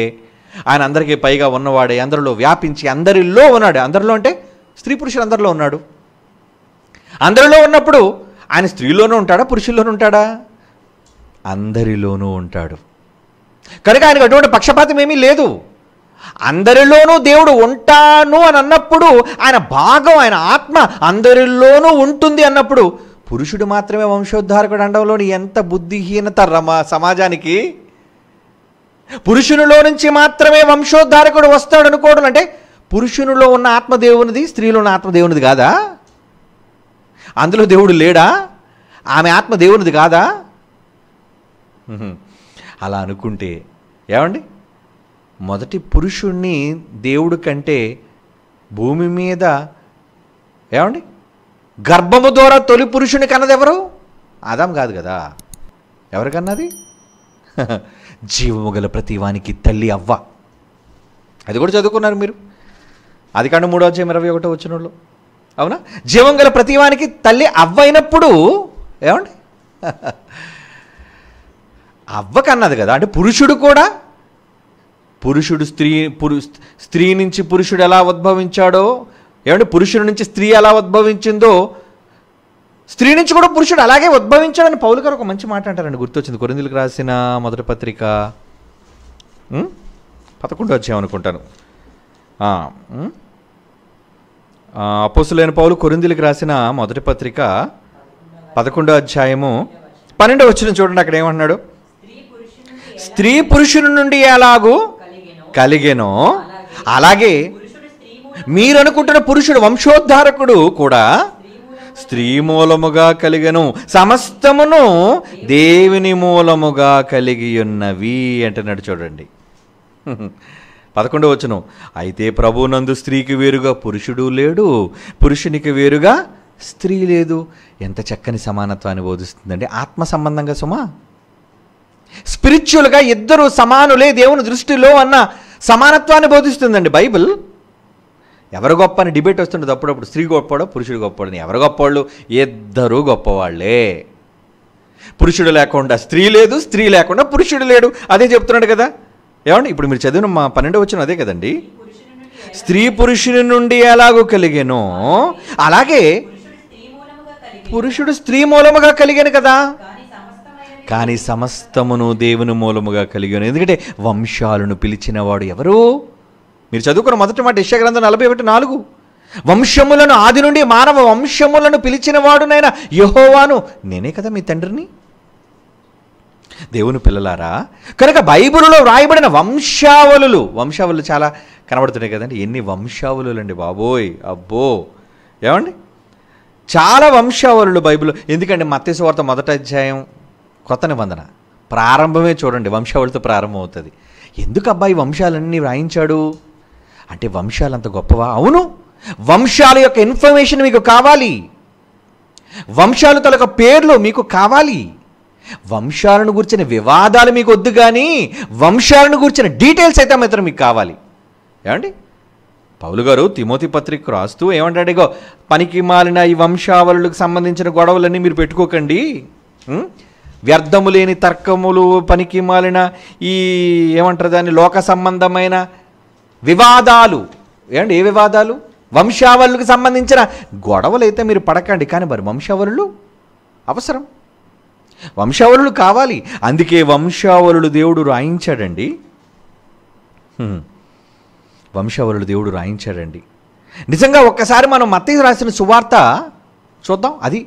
ఆయన అందరికీ పైగా ఉన్నవాడే అందరిలో వ్యాపించి అందరిలో ఉన్నాడు అందరిలో అంటే స్త్రీ పురుషులు అందరిలో ఉన్నాడు అందరిలో ఉన్నప్పుడు ఆయన స్త్రీలోనూ ఉంటాడా పురుషుల్లోనూ ఉంటాడా అందరిలోనూ ఉంటాడు కనుక ఆయనకు అటువంటి పక్షపాతం ఏమీ లేదు అందరిలోనూ దేవుడు ఉంటాను అని అన్నప్పుడు ఆయన భాగం ఆయన ఆత్మ అందరిలోనూ ఉంటుంది అన్నప్పుడు పురుషుడు మాత్రమే వంశోద్ధారకుడు అండంలోని ఎంత బుద్ధిహీనత రమ సమాజానికి పురుషునిలో నుంచి మాత్రమే వంశోద్ధారకుడు వస్తాడు అనుకోవడం అంటే పురుషునిలో ఉన్న ఆత్మదేవునిది స్త్రీలో ఉన్న ఆత్మదేవునిది కాదా అందులో దేవుడు లేడా ఆమె ఆత్మదేవునిది కాదా అలా అనుకుంటే ఏమండి మొదటి పురుషుణ్ణి దేవుడు కంటే భూమి మీద ఏమండి గర్భము ద్వారా తొలి పురుషుని కన్నది ఎవరు ఆదాం కాదు కదా ఎవరికన్నది జీవము గల ప్రతివానికి తల్లి అవ్వ అది కూడా చదువుకున్నారు మీరు అది కానీ మూడో అధ్యాయం ఇరవై ఒకటో వచ్చిన వాళ్ళు అవునా జీవం గల ప్రతివానికి తల్లి అవ్వైనప్పుడు ఏమండి అవ్వకన్నది కదా అంటే పురుషుడు కూడా పురుషుడు స్త్రీ పురు స్త్రీ నుంచి పురుషుడు ఎలా ఉద్భవించాడో ఏమంటే పురుషుడి నుంచి స్త్రీ ఎలా ఉద్భవించిందో స్త్రీ నుంచి కూడా పురుషుడు అలాగే ఉద్భవించాడని పౌలు గారు ఒక మంచి మాట అంటారండి గుర్తొచ్చింది కొరిందులకు రాసిన మొదటి పత్రిక పదకొండు అనుకుంటాను అపోసులైన పౌలు కొరిందులకు రాసిన మొదటి పత్రిక పదకొండో అధ్యాయము పన్నెండో వచ్చిన చూడండి అక్కడ ఏమంటున్నాడు స్త్రీ పురుషుని నుండి ఎలాగూ కలిగెనో అలాగే మీరు అనుకుంటున్న పురుషుడు వంశోద్ధారకుడు కూడా స్త్రీ మూలముగా కలిగను సమస్తమును దేవుని మూలముగా కలిగి ఉన్నవి అంటున్నాడు చూడండి పదకొండవ వచ్చును అయితే ప్రభునందు స్త్రీకి వేరుగా పురుషుడు లేడు పురుషునికి వేరుగా స్త్రీ లేదు ఎంత చక్కని సమానత్వాన్ని బోధిస్తుందండి ఆత్మ సంబంధంగా సుమా స్పిరిచువల్గా ఇద్దరు సమానులే దేవుని దృష్టిలో అన్న సమానత్వాన్ని బోధిస్తుందండి బైబిల్ ఎవరు గొప్ప అని డిబేట్ వస్తుండే అప్పుడప్పుడు స్త్రీ గొప్పవాడు పురుషుడు గొప్పవాడు ఎవరు గొప్పవాళ్ళు ఇద్దరు గొప్పవాళ్ళే పురుషుడు లేకుండా స్త్రీ లేదు స్త్రీ లేకుండా పురుషుడు లేడు అదే చెప్తున్నాడు కదా ఏమండి ఇప్పుడు మీరు చదివిన మా పన్నెండు వచ్చిన అదే కదండి స్త్రీ పురుషుని నుండి ఎలాగో కలిగాను అలాగే పురుషుడు స్త్రీ మూలముగా కలిగాను కదా కానీ సమస్తమును దేవుని మూలముగా కలిగి ఎందుకంటే వంశాలను పిలిచినవాడు ఎవరు మీరు చదువుకున్న మొదటి మాట యశగ్రంథం నలభై ఒకటి నాలుగు వంశములను ఆది నుండి మానవ వంశములను పిలిచినవాడునైనా యహోవాను నేనే కదా మీ తండ్రిని దేవుని పిల్లలారా కనుక బైబిల్లో వ్రాయబడిన వంశావళులు వంశావళులు చాలా కనబడుతున్నాయి కదండి ఎన్ని వంశావళులు అండి బాబోయ్ అబ్బో ఏమండి చాలా వంశావళులు బైబిల్ ఎందుకంటే వార్త మొదటి అధ్యాయం కొత్త నిబంధన ప్రారంభమే చూడండి వంశావళితో ప్రారంభమవుతుంది ఎందుకు అబ్బాయి వంశాలన్నీ వ్రాయించాడు అంటే వంశాలు అంత గొప్పవా అవును వంశాల యొక్క ఇన్ఫర్మేషన్ మీకు కావాలి వంశాలు తలక పేర్లు మీకు కావాలి వంశాలను గురించిన వివాదాలు మీకు వద్దు కానీ వంశాలను గురించిన డీటెయిల్స్ అయితే మాత్రం మీకు కావాలి ఏమండి పౌలు గారు తిమోతి పత్రిక రాస్తూ ఏమంటాడు ఇగో పనికి మాలిన ఈ వంశావళులకు సంబంధించిన గొడవలన్నీ మీరు పెట్టుకోకండి వ్యర్థము లేని తర్కములు పనికి మాలిన ఈ ఏమంటారు దాన్ని లోక సంబంధమైన వివాదాలు ఏమండి ఏ వివాదాలు వంశావళులకు సంబంధించిన గొడవలు అయితే మీరు పడకండి కానీ మరి వంశావరులు అవసరం వంశావరులు కావాలి అందుకే వంశావరులు దేవుడు రాయించాడండి వంశావరులు దేవుడు రాయించాడండి నిజంగా ఒక్కసారి మనం మత్తయ్య రాసిన సువార్త చూద్దాం అది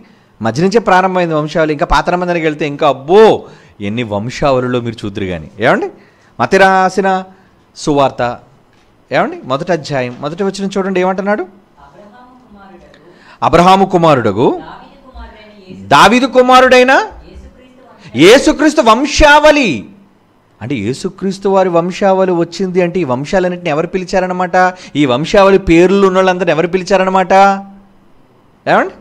మధ్య నుంచే ప్రారంభమైంది వంశావళి ఇంకా పాత నిబంధనకి వెళ్తే ఇంకా అబ్బో ఎన్ని వంశావళిలో మీరు చూద్దరు కానీ ఏమండి మతి రాసిన సువార్త ఏమండి మొదటి అధ్యాయం మొదటి వచ్చిన చూడండి ఏమంటున్నాడు అబ్రహాము కుమారుడగు దావిదు కుమారుడైన ఏసుక్రీస్తు వంశావళి అంటే ఏసుక్రీస్తు వారి వంశావళి వచ్చింది అంటే ఈ వంశాలన్నింటిని ఎవరు పిలిచారనమాట ఈ వంశావళి పేర్లు ఉన్న వాళ్ళందరినీ ఎవరు పిలిచారనమాట ఏమండి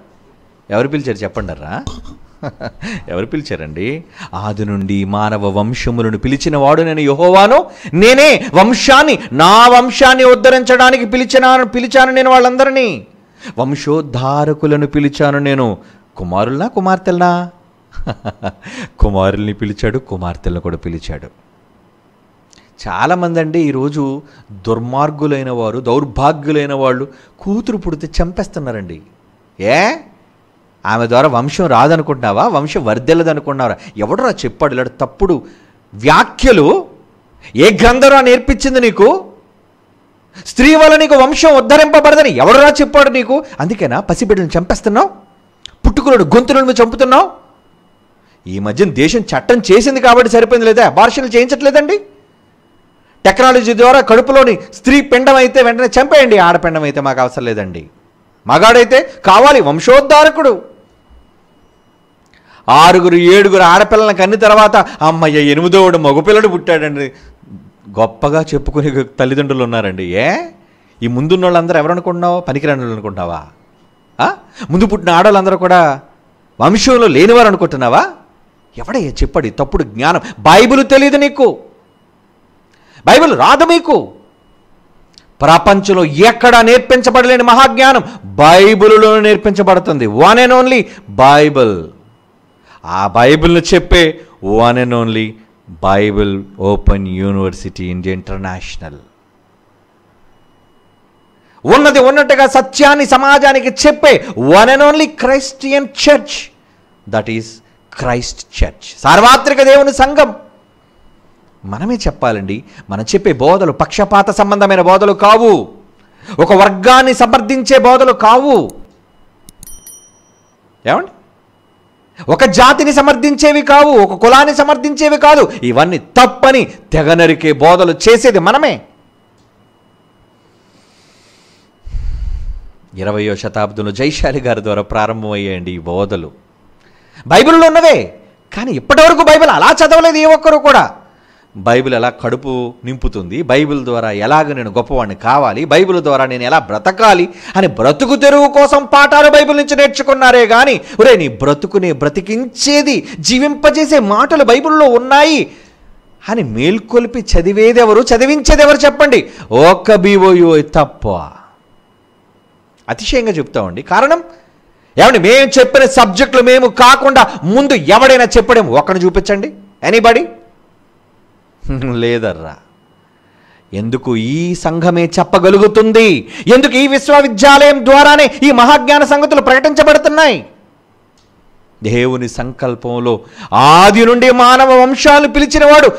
ఎవరు పిలిచారు చెప్పండరా ఎవరు పిలిచారండి ఆది నుండి మానవ వంశములను పిలిచిన వాడు నేను యహోవాను నేనే వంశాన్ని నా వంశాన్ని ఉద్ధరించడానికి పిలిచిన పిలిచాను నేను వాళ్ళందరినీ వంశోద్ధారకులను పిలిచాను నేను కుమారుల్నా కుమార్తెలనా కుమారుల్ని పిలిచాడు కుమార్తెలను కూడా పిలిచాడు చాలామంది అండి ఈరోజు దుర్మార్గులైన వారు దౌర్భాగ్యులైన వాళ్ళు కూతురు పుడితే చంపేస్తున్నారండి ఏ ఆమె ద్వారా వంశం రాదనుకుంటున్నావా వంశం వర్ధిల్లదు అనుకున్నారా ఎవడరా చెప్పాడు ఇలాడు తప్పుడు వ్యాఖ్యలు ఏ గ్రంథరా నేర్పించింది నీకు స్త్రీ వల్ల నీకు వంశం ఉద్ధరింపబడదని ఎవడరా చెప్పాడు నీకు అందుకేనా పసిబిడ్డలను చంపేస్తున్నావు పుట్టుకులను గొంతులను చంపుతున్నావు ఈ మధ్యన దేశం చట్టం చేసింది కాబట్టి సరిపోయింది లేదా అబార్షన్లు చేయించట్లేదండి టెక్నాలజీ ద్వారా కడుపులోని స్త్రీ పిండం అయితే వెంటనే చంపేయండి ఆడపిండం అయితే మాకు అవసరం లేదండి మగాడైతే కావాలి వంశోద్ధారకుడు ఆరుగురు ఏడుగురు ఆడపిల్లలను కన్న తర్వాత అమ్మయ్య ఎనిమిదోడు మగపిల్లడు పుట్టాడండి గొప్పగా చెప్పుకునే తల్లిదండ్రులు ఉన్నారండి ఏ ఈ ముందున్న వాళ్ళందరూ ఎవరనుకుంటున్నావు పనికిరాని అనుకుంటున్నావా ముందు పుట్టిన ఆడవాళ్ళందరూ కూడా వంశంలో లేనివారు అనుకుంటున్నావా ఎవడయ్య చెప్పడి తప్పుడు జ్ఞానం బైబిల్ తెలియదు నీకు బైబిల్ రాదు మీకు ప్రపంచంలో ఎక్కడా నేర్పించబడలేని మహాజ్ఞానం బైబిల్లో నేర్పించబడుతుంది వన్ అండ్ ఓన్లీ బైబిల్ ఆ బైబిల్ను చెప్పే one and only Bible open university India international ఉన్నది ఉన్నట్టుగా సత్యాన్ని సమాజానికి చెప్పే one and only Christian church that is Christ church సార్వత్రిక దేవుని సంఘం మనమే చెప్పాలండి మనం చెప్పే బోధలు పక్షపాత సంబంధమైన బోధలు కావు ఒక వర్గాన్ని సమర్థించే బోధలు కావు ఏమండి ఒక జాతిని సమర్థించేవి కావు ఒక కులాన్ని సమర్థించేవి కాదు ఇవన్నీ తప్పని తెగనరికే బోధలు చేసేది మనమే ఇరవయో శతాబ్దంలో జైశాలి గారి ద్వారా ప్రారంభమయ్యాయండి ఈ బోధలు బైబిల్లో ఉన్నవే కానీ ఇప్పటివరకు బైబిల్ అలా చదవలేదు ఏ ఒక్కరు కూడా బైబిల్ ఎలా కడుపు నింపుతుంది బైబిల్ ద్వారా ఎలాగ నేను గొప్పవాడిని కావాలి బైబిల్ ద్వారా నేను ఎలా బ్రతకాలి అని బ్రతుకు తెరువు కోసం పాఠాలు బైబిల్ నుంచి నేర్చుకున్నారే కానీ ఒరే నీ బ్రతుకుని బ్రతికించేది జీవింపజేసే మాటలు బైబిల్లో ఉన్నాయి అని మేల్కొల్పి చదివేది ఎవరు చదివించేది ఎవరు చెప్పండి ఒక్క బీఓయో తప్ప అతిశయంగా చెప్తామండి కారణం ఏమండి మేము చెప్పిన సబ్జెక్టులు మేము కాకుండా ముందు ఎవడైనా చెప్పడం ఒకరిని చూపించండి ఎనీబడి లేదర్రా ఎందుకు ఈ సంఘమే చెప్పగలుగుతుంది ఎందుకు ఈ విశ్వవిద్యాలయం ద్వారానే ఈ మహాజ్ఞాన సంగతులు ప్రకటించబడుతున్నాయి దేవుని సంకల్పంలో ఆది నుండి మానవ వంశాలు పిలిచినవాడు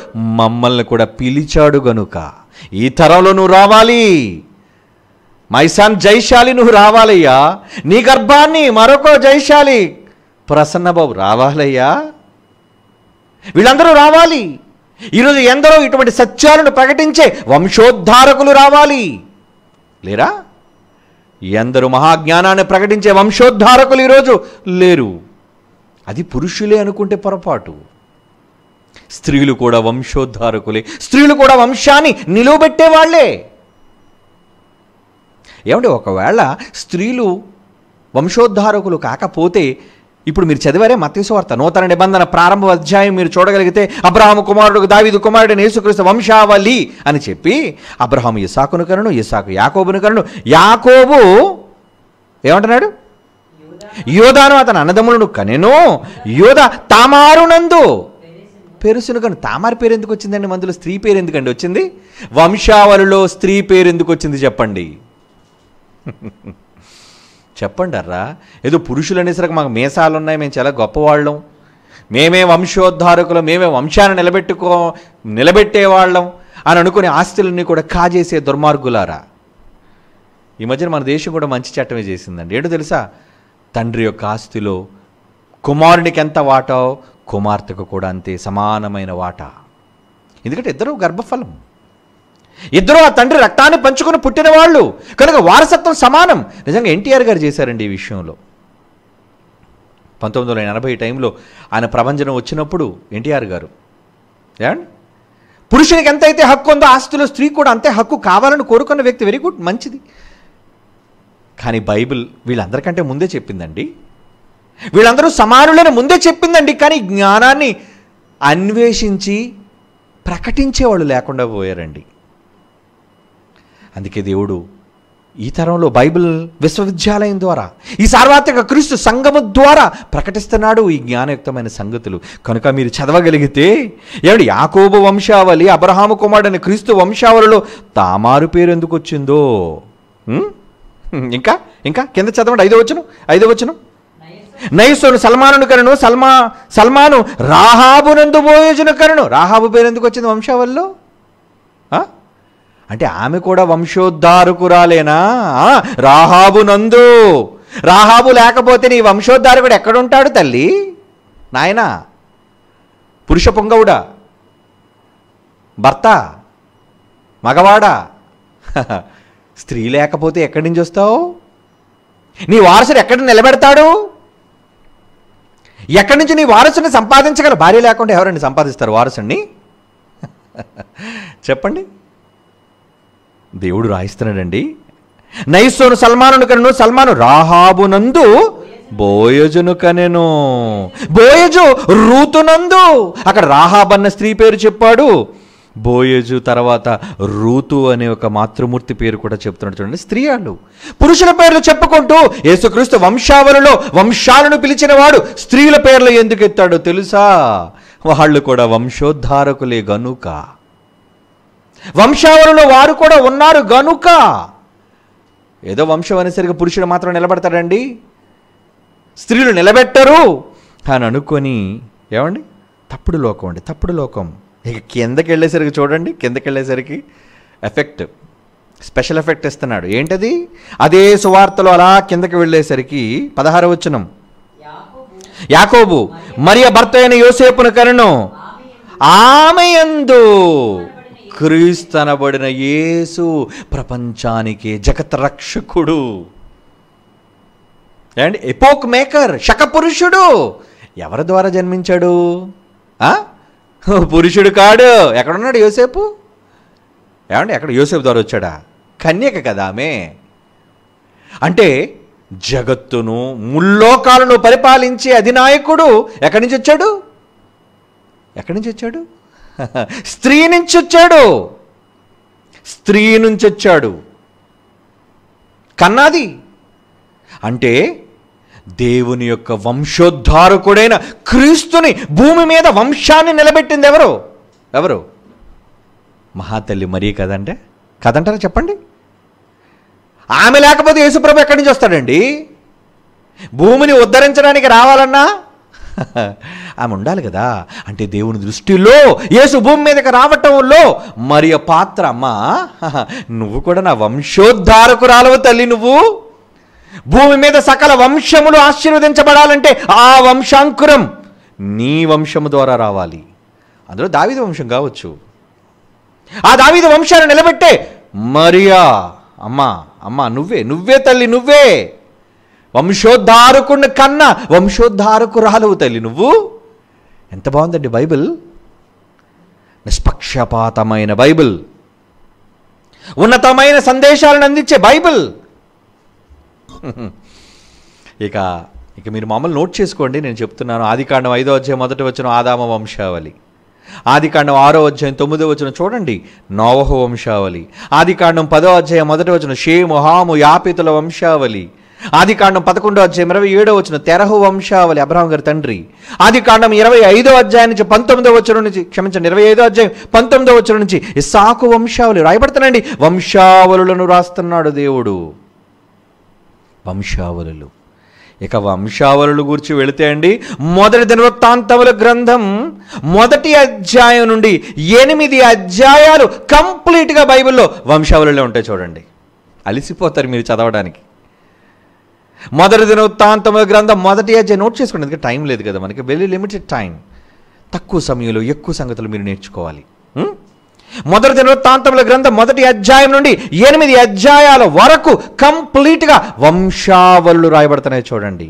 మమ్మల్ని కూడా పిలిచాడు గనుక ఈ తరంలో నువ్వు రావాలి మైసాన్ జైశాలి నువ్వు రావాలయ్యా నీ గర్భాన్ని మరొక జైశాలి ప్రసన్నబాబు రావాలయ్యా వీళ్ళందరూ రావాలి ఈరోజు ఎందరో ఇటువంటి సత్యాలను ప్రకటించే వంశోద్ధారకులు రావాలి లేరా ఎందరూ మహాజ్ఞానాన్ని ప్రకటించే వంశోద్ధారకులు ఈరోజు లేరు అది పురుషులే అనుకుంటే పొరపాటు స్త్రీలు కూడా వంశోద్ధారకులే స్త్రీలు కూడా వంశాన్ని నిలువబెట్టే వాళ్ళే ఏమంటే ఒకవేళ స్త్రీలు వంశోద్ధారకులు కాకపోతే ఇప్పుడు మీరు చదివారే మత్స్యవార్త నూతన నిబంధన ప్రారంభ అధ్యాయం మీరు చూడగలిగితే అబ్రహాము కుమారుడు దావిదు కుమారుడు యేసుక్రీస్తు వంశావళి అని చెప్పి అబ్రహాము ఇసాకును కనును ఇసాకు యాకోబును కనును యాకోబు ఏమంటున్నాడు యోధాను అతని అన్నదమ్ములను కనెను యోధ తామారునందు పెరుసును కను తామారి పేరు ఎందుకు వచ్చిందండి మందులో స్త్రీ పేరు ఎందుకండి వచ్చింది వంశావళిలో స్త్రీ పేరు ఎందుకు వచ్చింది చెప్పండి చెప్పండి అర్రా ఏదో పురుషులు అనేసరికి మాకు మేసాలు ఉన్నాయి మేము చాలా గొప్పవాళ్ళం మేమే వంశోద్ధారకులు మేమే వంశాన్ని నిలబెట్టుకో నిలబెట్టేవాళ్ళం అని అనుకునే ఆస్తులన్నీ కూడా కాజేసే దుర్మార్గులారా ఈ మధ్యన మన దేశం కూడా మంచి చట్టమే చేసిందండి ఏంటో తెలుసా తండ్రి యొక్క ఆస్తిలో కుమారునికి ఎంత వాటో కుమార్తెకు కూడా అంతే సమానమైన వాటా ఎందుకంటే ఇద్దరు గర్భఫలం ఇద్దరు ఆ తండ్రి రక్తాన్ని పంచుకుని పుట్టిన వాళ్ళు కనుక వారసత్వం సమానం నిజంగా ఎన్టీఆర్ గారు చేశారండి ఈ విషయంలో పంతొమ్మిది వందల ఎనభై టైంలో ఆయన ప్రభంజనం వచ్చినప్పుడు ఎన్టీఆర్ గారు ఏమండి పురుషునికి ఎంతైతే హక్కు ఉందో ఆస్తులు స్త్రీ కూడా అంతే హక్కు కావాలని కోరుకున్న వ్యక్తి వెరీ గుడ్ మంచిది కానీ బైబిల్ వీళ్ళందరికంటే ముందే చెప్పిందండి వీళ్ళందరూ సమానులని ముందే చెప్పిందండి కానీ జ్ఞానాన్ని అన్వేషించి ప్రకటించేవాళ్ళు లేకుండా పోయారండి అందుకే దేవుడు ఈ తరంలో బైబిల్ విశ్వవిద్యాలయం ద్వారా ఈ సార్వత్రిక క్రీస్తు సంఘము ద్వారా ప్రకటిస్తున్నాడు ఈ జ్ఞానయుక్తమైన సంగతులు కనుక మీరు చదవగలిగితే ఏమిటి యాకోబు వంశావళి అబ్రహాము అనే క్రీస్తు వంశావళిలో తామారు పేరు ఎందుకు వచ్చిందో ఇంకా ఇంకా కింద చదవండి ఐదో వచ్చును ఐదో వచ్చును నయస్సును సల్మానును కరను సల్మా సల్మాను రాహాబునందు బోయోజును కరను రాహాబు పేరు ఎందుకు వచ్చింది వంశావళిలో అంటే ఆమె కూడా వంశోద్ధారకురాలేనా రాహాబు నందు రాహాబు లేకపోతే నీ వంశోద్ధారకుడు ఎక్కడుంటాడు తల్లి నాయన పురుష పొంగవుడా భర్త మగవాడా స్త్రీ లేకపోతే ఎక్కడి నుంచి వస్తావు నీ వారసుడు ఎక్కడ నిలబెడతాడు ఎక్కడి నుంచి నీ వారసుని సంపాదించగల భార్య లేకుండా ఎవరండి సంపాదిస్తారు వారసుని చెప్పండి దేవుడు రాయిస్తున్నాడండి నైసోను సల్మానును కను సల్మాను రాహాబునందు బోయజును కనెను బోయజు రూతునందు అక్కడ అన్న స్త్రీ పేరు చెప్పాడు బోయజు తర్వాత రూతు అనే ఒక మాతృమూర్తి పేరు కూడా చెప్తున్నాడు చూడండి స్త్రీ అండు పురుషుల పేర్లు చెప్పుకుంటూ యేసుక్రీస్తు వంశావళిలో వంశాలను పిలిచినవాడు స్త్రీల పేర్లు ఎందుకు ఎత్తాడో తెలుసా వాళ్ళు కూడా వంశోద్ధారకులే గనుక వంశావళిలో వారు కూడా ఉన్నారు గనుక ఏదో వంశం అనేసరికి పురుషుడు మాత్రం నిలబడతాడండి స్త్రీలు నిలబెట్టరు అని అనుకొని ఏమండి తప్పుడు లోకం అండి తప్పుడు లోకం ఇక కిందకి వెళ్ళేసరికి చూడండి కిందకి వెళ్ళేసరికి ఎఫెక్ట్ స్పెషల్ ఎఫెక్ట్ ఇస్తున్నాడు ఏంటది అదే సువార్తలో అలా కిందకి వెళ్ళేసరికి పదహార వచ్చిన యాకోబు మరియ భర్త అయిన యోసేపును కరుణం ఆమె ఎందు క్రీస్తు అనబడిన యేసు ప్రపంచానికి జగత్ రక్షకుడు అండ్ ఎపోక్ మేకర్ శకపురుషుడు ఎవరి ద్వారా జన్మించాడు పురుషుడు కాడు ఎక్కడున్నాడు యోసేపు ఏమండి ఎక్కడ యోసేపు ద్వారా వచ్చాడా కన్యక కదా ఆమె అంటే జగత్తును ముల్లోకాలను పరిపాలించే అధినాయకుడు ఎక్కడి నుంచి వచ్చాడు ఎక్కడి నుంచి వచ్చాడు స్త్రీ నుంచి వచ్చాడు స్త్రీ నుంచి వచ్చాడు కన్నాది అంటే దేవుని యొక్క వంశోద్ధారకుడైన క్రీస్తుని భూమి మీద వంశాన్ని నిలబెట్టింది ఎవరు ఎవరు మహాతల్లి మరీ కదంటే కదంటారా చెప్పండి ఆమె లేకపోతే యేసుప్రభు ఎక్కడి నుంచి వస్తాడండి భూమిని ఉద్ధరించడానికి రావాలన్నా ఆమె ఉండాలి కదా అంటే దేవుని దృష్టిలో యేసు భూమి మీదకి రావటంలో మరి పాత్ర అమ్మా నువ్వు కూడా నా వంశోద్ధారకురాలవు తల్లి నువ్వు భూమి మీద సకల వంశములు ఆశీర్వదించబడాలంటే ఆ వంశాంకురం నీ వంశము ద్వారా రావాలి అందులో దావిద వంశం కావచ్చు ఆ దావిద వంశాన్ని నిలబెట్టే మరియా అమ్మా అమ్మా నువ్వే నువ్వే తల్లి నువ్వే వంశోద్ధారకుని కన్నా వంశోద్ధారకురాలవు తల్లి నువ్వు ఎంత బాగుందండి బైబిల్ నిష్పక్షపాతమైన బైబిల్ ఉన్నతమైన సందేశాలను అందించే బైబిల్ ఇక ఇక మీరు మామూలు నోట్ చేసుకోండి నేను చెప్తున్నాను ఆదికాండం ఐదో అధ్యాయం మొదటి వచ్చిన ఆదామ వంశావళి ఆదికాండం ఆరో అధ్యాయం తొమ్మిదో వచ్చిన చూడండి నోవహ వంశావళి ఆదికాండం పదో అధ్యాయం మొదటి వచ్చిన షేము హాము యాపితుల వంశావళి ఆది కాండం పదకొండో అధ్యాయం ఇరవై ఏడో వచ్చిన తెరహు వంశావళి అబ్రహం గారి తండ్రి ఆది కాండం ఇరవై ఐదో అధ్యాయం నుంచి పంతొమ్మిదో వచ్చిన నుంచి క్షమించండి ఇరవై ఐదో అధ్యాయం పంతొమ్మిదో వచ్చిన నుంచి ఇసాకు వంశావళి రాయబడుతున్నాండి వంశావళులను రాస్తున్నాడు దేవుడు వంశావళులు ఇక వంశావళులు గురించి వెళితే అండి మొదటి దినవృత్తాంతముల గ్రంథం మొదటి అధ్యాయం నుండి ఎనిమిది అధ్యాయాలు కంప్లీట్గా బైబిల్లో వంశావళులే ఉంటాయి చూడండి అలిసిపోతారు మీరు చదవడానికి మొదటి దినవృత్తాంతముల గ్రంథం మొదటి అధ్యాయం నోట్ చేసుకోండి ఎందుకంటే టైం లేదు కదా మనకి వెరీ లిమిటెడ్ టైం తక్కువ సమయంలో ఎక్కువ సంగతులు మీరు నేర్చుకోవాలి మొదటి దినవృత్తాంతముల గ్రంథం మొదటి అధ్యాయం నుండి ఎనిమిది అధ్యాయాల వరకు కంప్లీట్గా వంశావళులు రాయబడుతున్నాయి చూడండి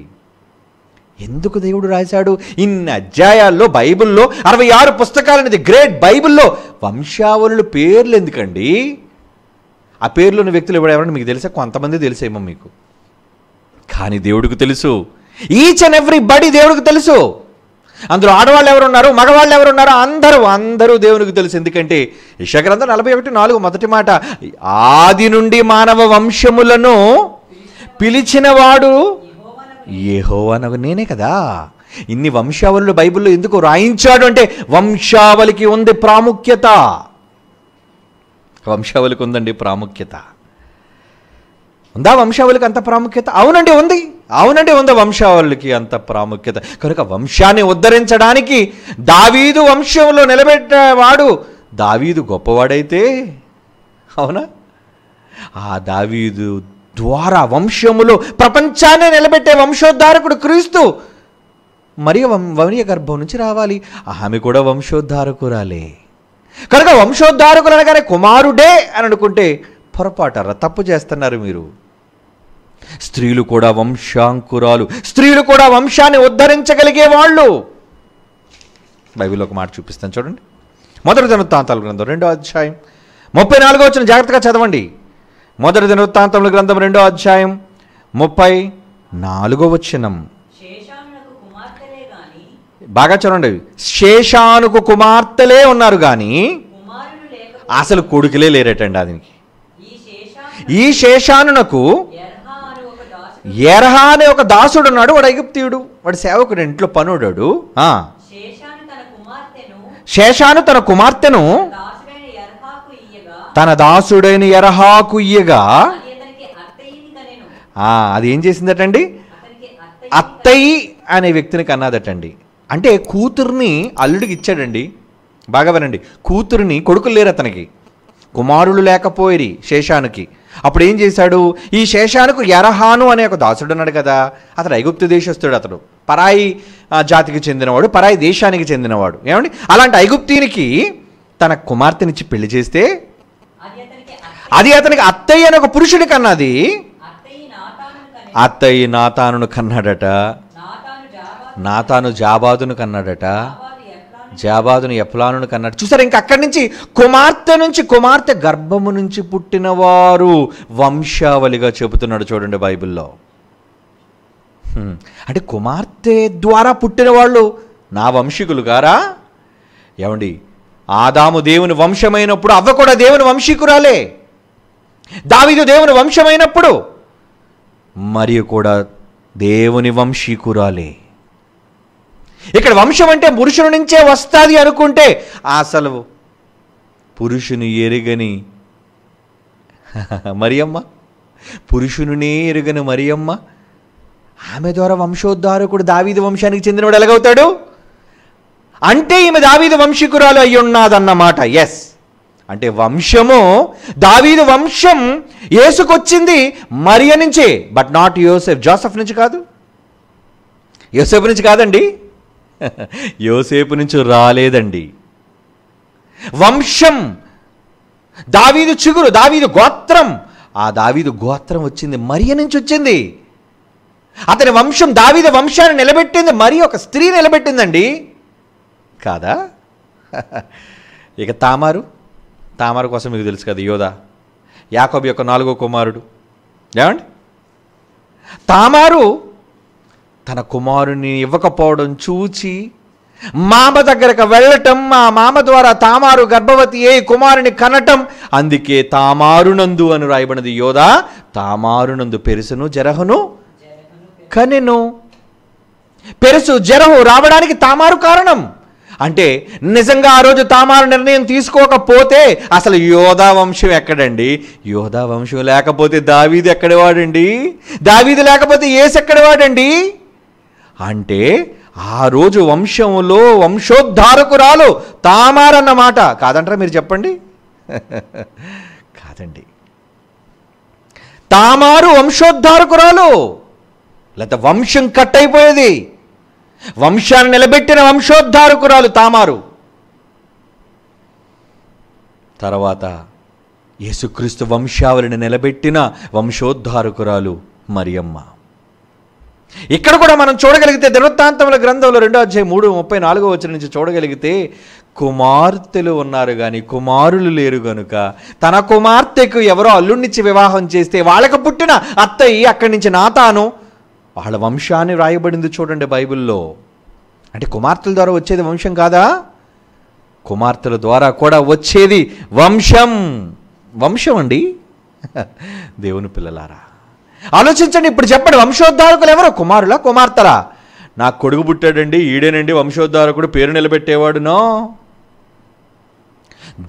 ఎందుకు దేవుడు రాశాడు ఇన్ని అధ్యాయాల్లో బైబిల్లో అరవై ఆరు పుస్తకాలు అనేది గ్రేట్ బైబిల్లో వంశావళులు పేర్లు ఎందుకండి ఆ పేర్లు ఉన్న వ్యక్తులు ఎవరెవరని మీకు తెలుసా కొంతమంది తెలిసేమో మీకు కానీ దేవుడికి తెలుసు ఈచ్ అండ్ ఎవ్రీ బడి దేవుడికి తెలుసు అందులో ఆడవాళ్ళు ఎవరున్నారు మగవాళ్ళు ఉన్నారు అందరూ అందరూ దేవునికి తెలుసు ఎందుకంటే యశగ్రంథం నలభై ఒకటి నాలుగు మొదటి మాట ఆది నుండి మానవ వంశములను పిలిచినవాడు ఏహోవనకు నేనే కదా ఇన్ని వంశావళులు బైబిల్లో ఎందుకు రాయించాడు అంటే వంశావళికి ఉంది ప్రాముఖ్యత వంశావళికి ఉందండి ప్రాముఖ్యత ఉందా వంశావళికి అంత ప్రాముఖ్యత అవునండి ఉంది అవునండి ఉంది వంశావళికి అంత ప్రాముఖ్యత కనుక వంశాన్ని ఉద్ధరించడానికి దావీదు వంశంలో నిలబెట్టేవాడు దావీదు గొప్పవాడైతే అవునా ఆ దావీదు ద్వారా వంశములో ప్రపంచాన్ని నిలబెట్టే వంశోద్ధారకుడు క్రీస్తు మరి వనియ గర్భం నుంచి రావాలి ఆమె కూడా వంశోద్ధారకురాలే కనుక వంశోద్ధారకులు అనగానే కుమారుడే అని అనుకుంటే పొరపాటారా తప్పు చేస్తున్నారు మీరు స్త్రీలు కూడా వంశాంకురాలు స్త్రీలు కూడా వంశాన్ని ఉద్ధరించగలిగే వాళ్ళు బైబిల్ ఒక మాట చూపిస్తాను చూడండి మొదటి దినవృత్తాంతాల గ్రంథం రెండో అధ్యాయం ముప్పై నాలుగో వచ్చిన జాగ్రత్తగా చదవండి మొదటి దినవృత్తాంతముల గ్రంథం రెండో అధ్యాయం ముప్పై నాలుగో వచ్చినం బాగా చూడండి శేషానుకు కుమార్తెలే ఉన్నారు కానీ అసలు కొడుకులే లేరటండి అది ఈ శేషానునకు ఎరహా అనే ఒక దాసుడు ఉన్నాడు వాడు ఐగుప్తియుడు వాడు సేవకుడు ఇంట్లో పనుడాడు శేషాను తన కుమార్తెను తన దాసుడైన ఎరహాకు ఇయ్యగా అది ఏం చేసిందటండి అత్తయ్య అనే వ్యక్తిని కన్నాదటండి అంటే కూతుర్ని అల్లుడికి ఇచ్చాడండి బాగా వినండి కూతురిని కొడుకులు లేరు అతనికి కుమారులు లేకపోయిరి శేషానికి అప్పుడు ఏం చేశాడు ఈ శేషానికి ఎరహాను అనే ఒక దాసుడు ఉన్నాడు కదా అతడు ఐగుప్తు దేశస్తుడు అతడు పరాయి జాతికి చెందినవాడు పరాయి దేశానికి చెందినవాడు ఏమండి అలాంటి ఐగుప్తీనికి తన కుమార్తెనిచ్చి పెళ్లి చేస్తే అది అతనికి అత్తయ్య అని ఒక పురుషుడి కన్నది అత్తయ్య నాతాను కన్నాడట నాతాను జాబాదును కన్నాడట జాబాదును ఎఫ్లాను కన్నాడు చూసారు ఇంకా అక్కడి నుంచి కుమార్తె నుంచి కుమార్తె గర్భము నుంచి పుట్టినవారు వంశావళిగా చెబుతున్నాడు చూడండి బైబిల్లో అంటే కుమార్తె ద్వారా పుట్టిన వాళ్ళు నా వంశీకులు గారా ఏమండి ఆదాము దేవుని వంశమైనప్పుడు అవ్వ కూడా దేవుని వంశీకురాలే దావిదు దేవుని వంశమైనప్పుడు మరియు కూడా దేవుని వంశీకురాలే ఇక్కడ వంశం అంటే పురుషుని నుంచే వస్తుంది అనుకుంటే అసలు పురుషుని ఎరుగని మరియమ్మ పురుషుని ఎరుగని మరియమ్మ ఆమె ద్వారా వంశోద్ధారకుడు దావీదు వంశానికి చెందినవాడు ఎలాగవుతాడు అంటే ఈమె దావీదు వంశీకురాలు అయి ఉన్నాదన్నమాట ఎస్ అంటే వంశము దావీదు వంశం ఏసుకొచ్చింది మరియ నుంచే బట్ నాట్ యోసెఫ్ జోసెఫ్ నుంచి కాదు యోసెఫ్ నుంచి కాదండి యోసేపు నుంచి రాలేదండి వంశం దావీదు చిగురు దావీదు గోత్రం ఆ దావీదు గోత్రం వచ్చింది మరియ నుంచి వచ్చింది అతని వంశం దావీద వంశాన్ని నిలబెట్టింది మరి ఒక స్త్రీ నిలబెట్టిందండి కాదా ఇక తామారు తామారు కోసం మీకు తెలుసు కదా యోధ యాకోబ్ యొక్క నాలుగో కుమారుడు ఏమండి తామారు తన కుమారుని ఇవ్వకపోవడం చూచి మామ దగ్గరకు వెళ్ళటం మా మామ ద్వారా తామారు గర్భవతి ఏ కుమారుని కనటం అందుకే తామారునందు అని రాయబడినది యోధా తామారునందు పెరుసును జరహను కనెను పెరుసు జరహు రావడానికి తామారు కారణం అంటే నిజంగా ఆ రోజు తామారు నిర్ణయం తీసుకోకపోతే అసలు యోధా వంశం ఎక్కడండి యోధా వంశం లేకపోతే దావీది ఎక్కడవాడండి దావీది లేకపోతే ఏసు ఎక్కడవాడండి అంటే ఆ రోజు వంశంలో వంశోద్ధారకురాలు తామారన్నమాట కాదంటారా మీరు చెప్పండి కాదండి తామారు వంశోద్ధారకురాలు లేదా వంశం కట్ అయిపోయేది వంశాన్ని నిలబెట్టిన వంశోద్ధారకురాలు తామారు తర్వాత యేసుక్రీస్తు వంశావళిని నిలబెట్టిన వంశోద్ధారకురాలు మరియమ్మ ఇక్కడ కూడా మనం చూడగలిగితే దినవృత్తాంతముల గ్రంథంలో రెండో అధ్యాయం మూడు ముప్పై నాలుగో వచ్చిన నుంచి చూడగలిగితే కుమార్తెలు ఉన్నారు కానీ కుమారులు లేరు గనుక తన కుమార్తెకు ఎవరో అల్లుడినిచ్చి వివాహం చేస్తే వాళ్ళకు పుట్టిన అత్తయ్య అక్కడి నుంచి నాతాను వాళ్ళ వంశాన్ని వ్రాయబడింది చూడండి బైబిల్లో అంటే కుమార్తెల ద్వారా వచ్చేది వంశం కాదా కుమార్తెల ద్వారా కూడా వచ్చేది వంశం వంశం అండి దేవుని పిల్లలారా ఆలోచించండి ఇప్పుడు చెప్పండి వంశోద్ధారకులు ఎవరు కుమారులా కుమార్తెరా నా కొడుకు పుట్టాడండి ఈడేనండి వంశోద్ధారకుడు పేరు నిలబెట్టేవాడునో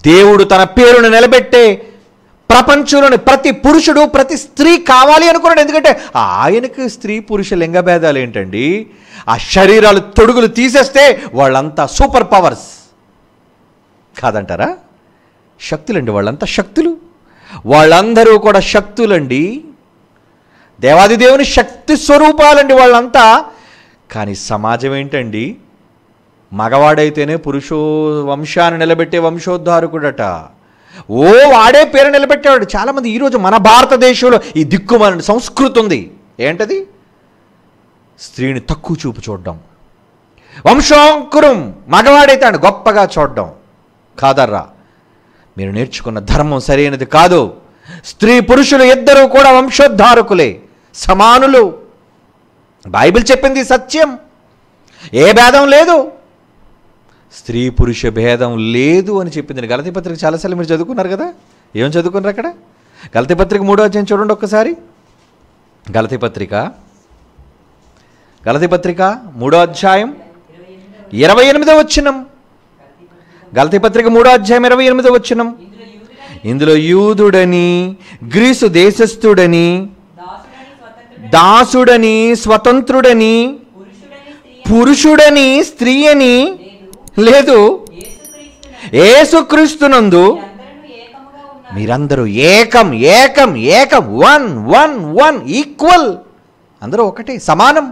దేవుడు తన పేరును నిలబెట్టే ప్రపంచంలోని ప్రతి పురుషుడు ప్రతి స్త్రీ కావాలి అనుకున్నాడు ఎందుకంటే ఆయనకి స్త్రీ పురుష లింగభేదాలు ఏంటండి ఆ శరీరాలు తొడుగులు తీసేస్తే వాళ్ళంతా సూపర్ పవర్స్ కాదంటారా శక్తులండి వాళ్ళంతా శక్తులు వాళ్ళందరూ కూడా శక్తులండి దేవాదిదేవుని శక్తి స్వరూపాలండి వాళ్ళంతా కానీ సమాజం ఏంటండి మగవాడైతేనే పురుషో వంశాన్ని నిలబెట్టే వంశోద్ధారకుడట ఓ వాడే పేరు నిలబెట్టాడు చాలామంది ఈరోజు మన భారతదేశంలో ఈ దిక్కుమన సంస్కృతి ఉంది ఏంటది స్త్రీని తక్కువ చూపు చూడడం వంశాంకురం మగవాడైతే అండి గొప్పగా చూడడం కాదర్రా మీరు నేర్చుకున్న ధర్మం సరైనది కాదు స్త్రీ పురుషులు ఇద్దరూ కూడా వంశోద్ధారకులే సమానులు బైబిల్ చెప్పింది సత్యం ఏ భేదం లేదు స్త్రీ పురుష భేదం లేదు అని చెప్పింది గలతి పత్రిక చాలాసార్లు మీరు చదువుకున్నారు కదా ఏం చదువుకున్నారు అక్కడ గలతి పత్రిక మూడో అధ్యాయం చూడండి ఒక్కసారి గలతి పత్రిక గలతి పత్రిక మూడో అధ్యాయం ఇరవై ఎనిమిదో వచ్చినం గలతి పత్రిక మూడో అధ్యాయం ఇరవై ఎనిమిదో వచ్చినం ఇందులో యూదుడని గ్రీసు దేశస్థుడని దాసుడని స్వతంత్రుడని పురుషుడని స్త్రీ అని లేదు ఏసుక్రీస్తునందు మీరందరూ ఏకం ఏకం ఏకం వన్ వన్ వన్ ఈక్వల్ అందరూ ఒకటే సమానం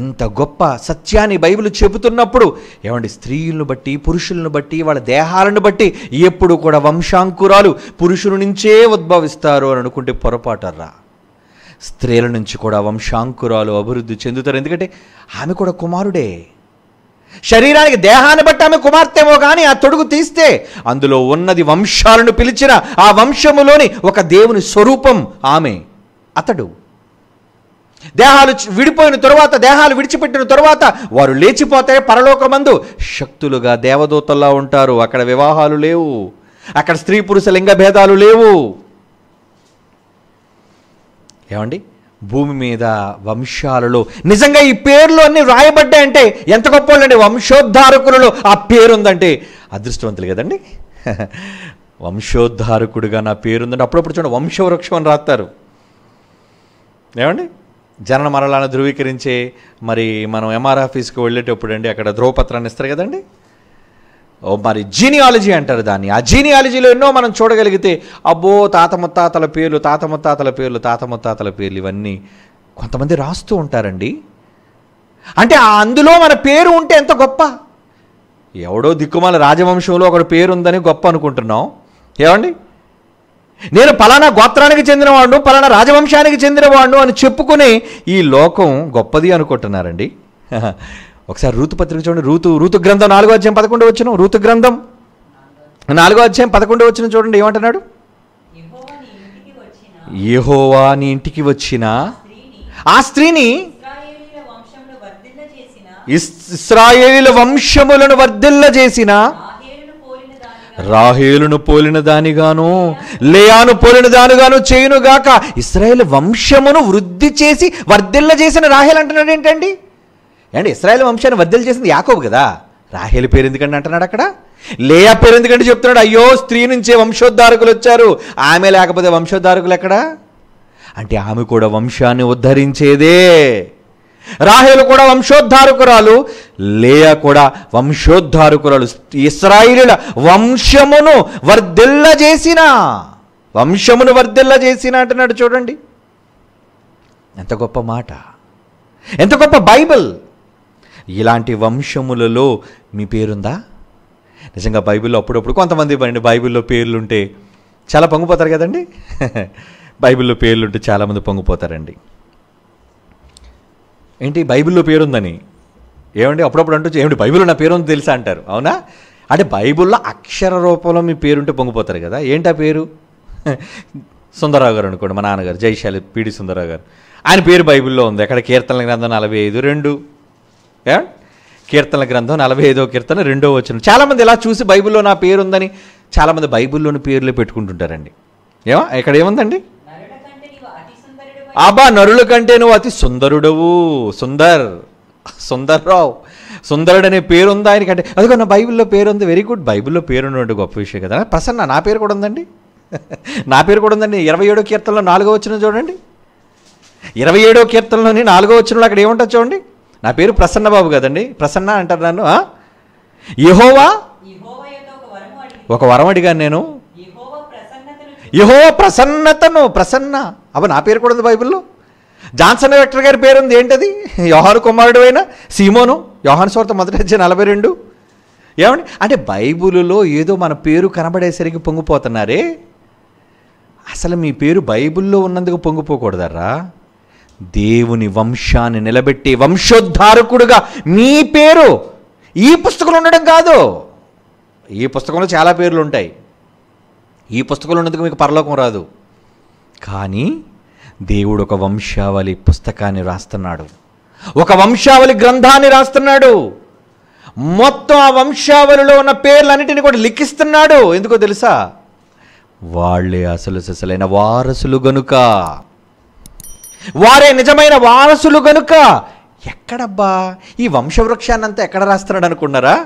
ఇంత గొప్ప సత్యాన్ని బైబిల్ చెబుతున్నప్పుడు ఏమండి స్త్రీలను బట్టి పురుషులను బట్టి వాళ్ళ దేహాలను బట్టి ఎప్పుడు కూడా వంశాంకురాలు పురుషుల నుంచే ఉద్భవిస్తారు అని అనుకుంటే పొరపాటర్రా స్త్రీల నుంచి కూడా వంశాంకురాలు అభివృద్ధి చెందుతారు ఎందుకంటే ఆమె కూడా కుమారుడే శరీరానికి దేహాన్ని బట్టి ఆమె కుమార్తెమో కానీ ఆ తొడుగు తీస్తే అందులో ఉన్నది వంశాలను పిలిచిన ఆ వంశములోని ఒక దేవుని స్వరూపం ఆమె అతడు దేహాలు విడిపోయిన తరువాత దేహాలు విడిచిపెట్టిన తరువాత వారు లేచిపోతే పరలోకమందు శక్తులుగా దేవదూతల్లా ఉంటారు అక్కడ వివాహాలు లేవు అక్కడ స్త్రీ పురుష లింగ భేదాలు లేవు ఏమండి భూమి మీద వంశాలలో నిజంగా ఈ పేర్లు అన్ని రాయబడ్డాయంటే ఎంత గొప్ప వాళ్ళండి వంశోద్ధారకులలో ఆ పేరు ఉందంటే అదృష్టవంతులు కదండి వంశోద్ధారకుడుగా నా పేరుందంటే అప్పుడప్పుడు చూడండి వంశవృక్షం అని రాస్తారు ఏమండి జనన మరణాలను ధృవీకరించే మరి మనం ఎంఆర్ ఆఫీస్కి వెళ్ళేటప్పుడు అండి అక్కడ ధ్రువపత్రాన్ని ఇస్తారు కదండి మరి జీనియాలజీ అంటారు దాన్ని ఆ జీనియాలజీలో ఎన్నో మనం చూడగలిగితే అబ్బో తాత ముత్తాతల పేర్లు తాత ముత్తాతల పేర్లు తాత ముత్తాతల పేర్లు ఇవన్నీ కొంతమంది రాస్తూ ఉంటారండి అంటే అందులో మన పేరు ఉంటే ఎంత గొప్ప ఎవడో దిక్కుమాల రాజవంశంలో ఒకడు పేరుందని గొప్ప అనుకుంటున్నాం ఏమండి నేను పలానా గోత్రానికి చెందినవాడు పలానా రాజవంశానికి చెందినవాడు అని చెప్పుకునే ఈ లోకం గొప్పది అనుకుంటున్నారండి ఒకసారి రూతు పత్రిక చూడండి రూతు రుతు గ్రంథం నాలుగో అధ్యాయం పదకొండు వచ్చిన రుతు గ్రంథం నాలుగో అధ్యాయం పదకొండు వచ్చిన చూడండి ఏమంటున్నాడు యహోవా నీ ఇంటికి వచ్చిన ఆ స్త్రీని ఇస్రాయేలీల వంశములను వర్ధిల్ల చేసిన రాహేలును పోలిన దానిగాను లేయాను పోలిన దానిగాను చేయునుగాక ఇస్రాయేల్ వంశమును వృద్ధి చేసి వర్ధిల్ల చేసిన రాహేల్ అంటున్నాడు ఏంటండి అండ్ ఇస్రాయల్ వంశాన్ని వద్దలు చేసింది యాకోబు కదా రాహేలు పేరు ఎందుకంటే అంటున్నాడు అక్కడ లేయా పేరు ఎందుకంటే చెప్తున్నాడు అయ్యో స్త్రీ నుంచే వంశోద్ధారకులు వచ్చారు ఆమె లేకపోతే వంశోద్ధారకులు ఎక్కడ అంటే ఆమె కూడా వంశాన్ని ఉద్ధరించేదే రాహేలు కూడా వంశోద్ధారకురాలు లేయా కూడా వంశోద్ధారకురాలు ఇస్రాయిలుల వంశమును వర్ధిల్ల చేసిన వంశమును వర్ధిల్ల చేసిన అంటున్నాడు చూడండి ఎంత గొప్ప మాట ఎంత గొప్ప బైబిల్ ఇలాంటి వంశములలో మీ పేరుందా నిజంగా బైబిల్లో అప్పుడప్పుడు కొంతమంది పండి బైబిల్లో పేర్లుంటే చాలా పొంగిపోతారు కదండి బైబిల్లో పేర్లుంటే చాలామంది పొంగిపోతారండి ఏంటి బైబిల్లో పేరుందని ఏమండి అప్పుడప్పుడు అంటూ ఏమిటి బైబిల్లో నా పేరు ఉంది తెలుసా అంటారు అవునా అంటే బైబిల్లో అక్షర రూపంలో మీ పేరుంటే పొంగిపోతారు కదా ఏంటి ఆ పేరు సుందరరావు గారు అనుకోండి మా నాన్నగారు జైశాలి పీడి సుందరరావు గారు ఆయన పేరు బైబిల్లో ఉంది అక్కడ కీర్తన గ్రంథం నలభై ఐదు రెండు కీర్తనల గ్రంథం నలభై ఐదో కీర్తన రెండో వచ్చిన చాలామంది ఇలా చూసి బైబిల్లో నా పేరు ఉందని చాలామంది బైబిల్లోని పేర్లు పెట్టుకుంటుంటారండి ఏమా ఇక్కడ ఏముందండి అబా నరుల కంటే నువ్వు అతి సుందరుడవు సుందర్ సుందర్రావు సుందరుడు అనే పేరు ఉందా ఆయనకంటే అదిగో నా బైబిల్లో పేరు ఉంది వెరీ గుడ్ బైబిల్లో పేరు ఉన్నటువంటి గొప్ప విషయం కదా ప్రసన్న నా పేరు కూడా ఉందండి నా పేరు కూడా ఉందండి ఇరవై ఏడో కీర్తనలో నాలుగో వచ్చిన చూడండి ఇరవై ఏడో కీర్తనలోని నాలుగో వచ్చిన అక్కడ ఏముంటుంది చూడండి నా పేరు ప్రసన్న బాబు కదండి ప్రసన్న అంటారు నన్ను యహోవా ఒక వరం అడిగాను నేను యహో ప్రసన్నతను ప్రసన్న అబ్బా నా పేరు కూడా ఉంది బైబిల్లో జాన్సన్ వెక్టర్ గారి పేరు ఉంది ఏంటది యోహాను కుమారుడు అయిన సీమోను యోహాను స్వార్త మొదటి వచ్చే నలభై రెండు ఏమండి అంటే బైబిల్లో ఏదో మన పేరు కనబడేసరికి పొంగిపోతున్నారే అసలు మీ పేరు బైబిల్లో ఉన్నందుకు పొంగిపోకూడదారా దేవుని వంశాన్ని నిలబెట్టి వంశోద్ధారకుడుగా మీ పేరు ఈ పుస్తకంలో ఉండడం కాదు ఈ పుస్తకంలో చాలా పేర్లు ఉంటాయి ఈ పుస్తకంలో ఉన్నందుకు మీకు పరలోకం రాదు కానీ దేవుడు ఒక వంశావళి పుస్తకాన్ని రాస్తున్నాడు ఒక వంశావళి గ్రంథాన్ని రాస్తున్నాడు మొత్తం ఆ వంశావళిలో ఉన్న పేర్లన్నిటిని కూడా లిఖిస్తున్నాడు ఎందుకో తెలుసా వాళ్ళే అసలు ససలైన వారసులు గనుక వారే నిజమైన వారసులు గనుక ఎక్కడబ్బా ఈ వంశవృక్షాన్ని అంతా ఎక్కడ రాస్తున్నాడు అనుకున్నారా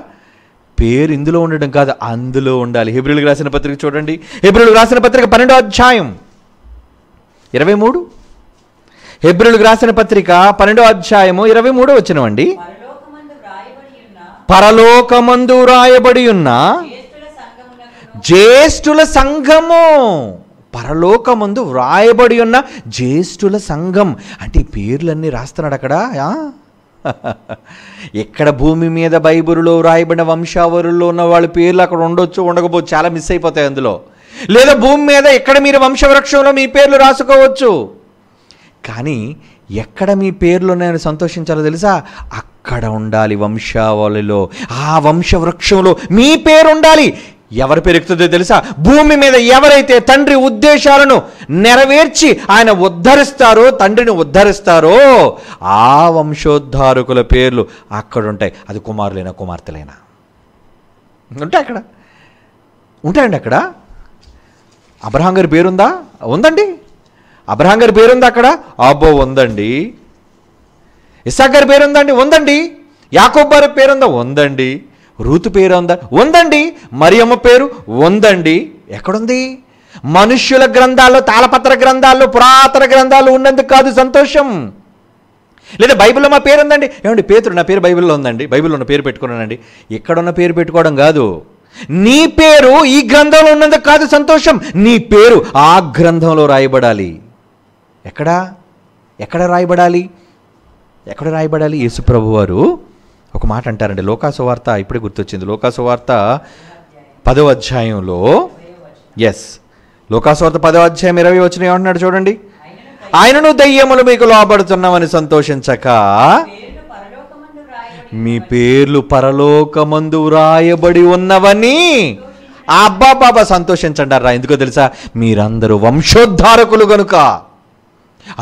పేరు ఇందులో ఉండడం కాదు అందులో ఉండాలి హెబ్రిల్కి రాసిన పత్రిక చూడండి హెబ్రిల్కి రాసిన పత్రిక పన్నెండో అధ్యాయం ఇరవై మూడు హెబ్రిల్కి రాసిన పత్రిక పన్నెండో అధ్యాయము ఇరవై మూడో వచ్చినవండి పరలోకమందు రాయబడి ఉన్న జ్యేష్ఠుల సంఘము పరలోకమందు వ్రాయబడి ఉన్న జ్యేష్ఠుల సంఘం అంటే పేర్లన్నీ రాస్తున్నాడు అక్కడ ఎక్కడ భూమి మీద బైబిల్లో వ్రాయబడిన వంశావరుల్లో ఉన్న వాళ్ళ పేర్లు అక్కడ ఉండొచ్చు ఉండకపోవచ్చు చాలా మిస్ అయిపోతాయి అందులో లేదా భూమి మీద ఎక్కడ మీరు వంశవృక్షంలో మీ పేర్లు రాసుకోవచ్చు కానీ ఎక్కడ మీ పేర్లు నేను సంతోషించాలో తెలుసా అక్కడ ఉండాలి వంశావళిలో ఆ వంశవృక్షంలో మీ పేరు ఉండాలి ఎవరు పెరుగుతుందో తెలుసా భూమి మీద ఎవరైతే తండ్రి ఉద్దేశాలను నెరవేర్చి ఆయన ఉద్ధరిస్తారో తండ్రిని ఉద్ధరిస్తారో ఆ వంశోద్ధారకుల పేర్లు అక్కడ ఉంటాయి అది కుమారులైనా కుమార్తెలైనా ఉంటాయి అక్కడ ఉంటాయండి అక్కడ అబ్రహాం గారి పేరుందా ఉందండి అబ్రహాం గారి పేరుందా అక్కడ అబ్బో ఉందండి ఇసాక్ గారి పేరుందండి ఉందండి యాకోబ్బారి పేరుందా ఉందండి రూతు పేరు ఉందా ఉందండి మరియమ్మ పేరు ఉందండి ఎక్కడుంది మనుష్యుల గ్రంథాల్లో తాళపత్ర గ్రంథాల్లో పురాతన గ్రంథాలు ఉన్నందుకు కాదు సంతోషం లేదా బైబిల్లో మా పేరు ఉందండి ఏమండి పేరు నా పేరు బైబిల్లో ఉందండి బైబిల్లో ఉన్న పేరు పెట్టుకున్నానండి ఎక్కడున్న పేరు పెట్టుకోవడం కాదు నీ పేరు ఈ గ్రంథంలో ఉన్నందుకు కాదు సంతోషం నీ పేరు ఆ గ్రంథంలో రాయబడాలి ఎక్కడా ఎక్కడ రాయబడాలి ఎక్కడ రాయబడాలి యేసుప్రభు వారు ఒక మాట అంటారండి లోకాసువార్త ఇప్పుడే గుర్తొచ్చింది లోకాసువార్త పదవ అధ్యాయంలో ఎస్ లోకాసువార్త పదవ అధ్యాయం ఇరవై వచ్చిన ఏమంటున్నాడు చూడండి ఆయనను దయ్యములు మీకు లోపడుతున్నామని సంతోషించక మీ పేర్లు పరలోకమందు రాయబడి ఉన్నవని అబ్బా బాబా సంతోషించండి అర్రా ఎందుకో తెలుసా మీరందరూ వంశోద్ధారకులు గనుక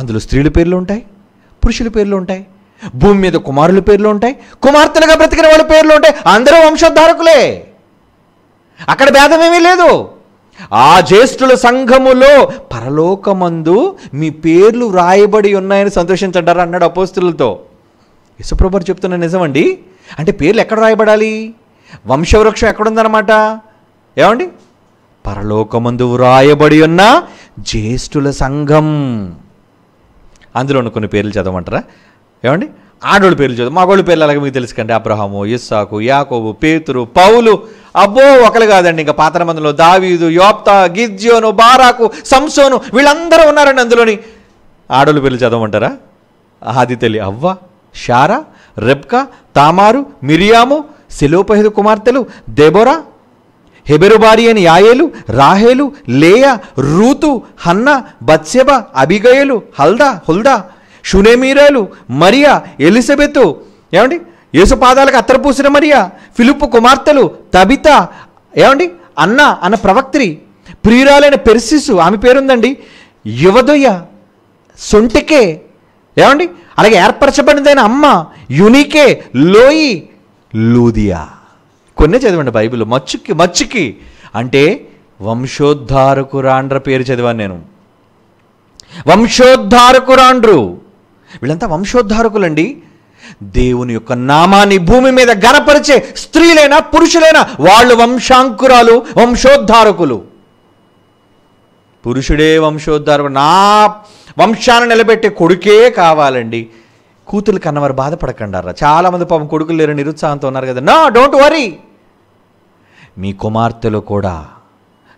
అందులో స్త్రీల పేర్లు ఉంటాయి పురుషుల పేర్లు ఉంటాయి భూమి మీద కుమారుల పేర్లు ఉంటాయి కుమార్తెలుగా బ్రతికిన వాళ్ళ పేర్లు ఉంటాయి అందరూ వంశోద్ధారకులే అక్కడ భేదమేమీ లేదు ఆ జ్యేష్ఠుల సంఘములో పరలోకమందు మీ పేర్లు వ్రాయబడి ఉన్నాయని సంతోషించడారా అన్నాడు అపోస్తులతో యశుప్రభర్ చెప్తున్న నిజమండి అంటే పేర్లు ఎక్కడ రాయబడాలి వంశవృక్షం ఎక్కడుందన్నమాట ఏమండి పరలోకమందు వ్రాయబడి ఉన్న జ్యేష్ఠుల సంఘం అందులో ఉన్న కొన్ని పేర్లు చదవమంటారా ఏమండి ఆడోళ్ళ పేర్లు చదువు మగోళ్ళ పేర్లు అలాగే మీకు తెలుసుకోండి కండి అబ్రహాము ఇస్సాకు యాకోబు పేతురు పౌలు అబ్బో ఒకరు కాదండి ఇంకా పాత్ర మందులో దావీదు యోప్తా గిజ్జోను బారాకు సంసోను వీళ్ళందరూ ఉన్నారండి అందులోని ఆడోళ్ళ పేర్లు చదవమంటారా ఆదితలి అవ్వ షారా రెబ్కా తామారు మిరియాము శిలోపహిదు కుమార్తెలు దెబోరా హెబెరుబారి అని యాయేలు రాహేలు లేయ రూతు హన్న బత్సెబ అబిగయలు హల్దా హుల్దా షునేమీరాలు మరియా ఎలిజబెత్ ఏమండి యేసుపాదాలకు పూసిన మరియా ఫిలిప్పు కుమార్తెలు తబిత ఏమండి అన్న అన్న ప్రవక్త్రి ప్రియురాలైన పెర్సిస్సు ఆమె పేరుందండి యువదొయ్య సొంటికే ఏమండి అలాగే ఏర్పరచబడినదైన అమ్మ యునికే లోయి లూదియా కొన్ని చదివండి బైబిల్ మచ్చుకి మచ్చుకి అంటే వంశోద్ధారకురాండ్ర పేరు చదివాను నేను వంశోద్ధారకురాండ్రు వీళ్ళంతా వంశోద్ధారకులండి దేవుని యొక్క నామాన్ని భూమి మీద గనపరిచే స్త్రీలైనా పురుషులైనా వాళ్ళు వంశాంకురాలు వంశోద్ధారకులు పురుషుడే వంశోద్ధారకుడు నా వంశాన్ని నిలబెట్టే కొడుకే కావాలండి కూతురు కన్నవారు బాధపడకండారా చాలామంది పాపం కొడుకులు లేరు నిరుత్సాహంతో ఉన్నారు కదా నా డోంట్ వరీ మీ కుమార్తెలు కూడా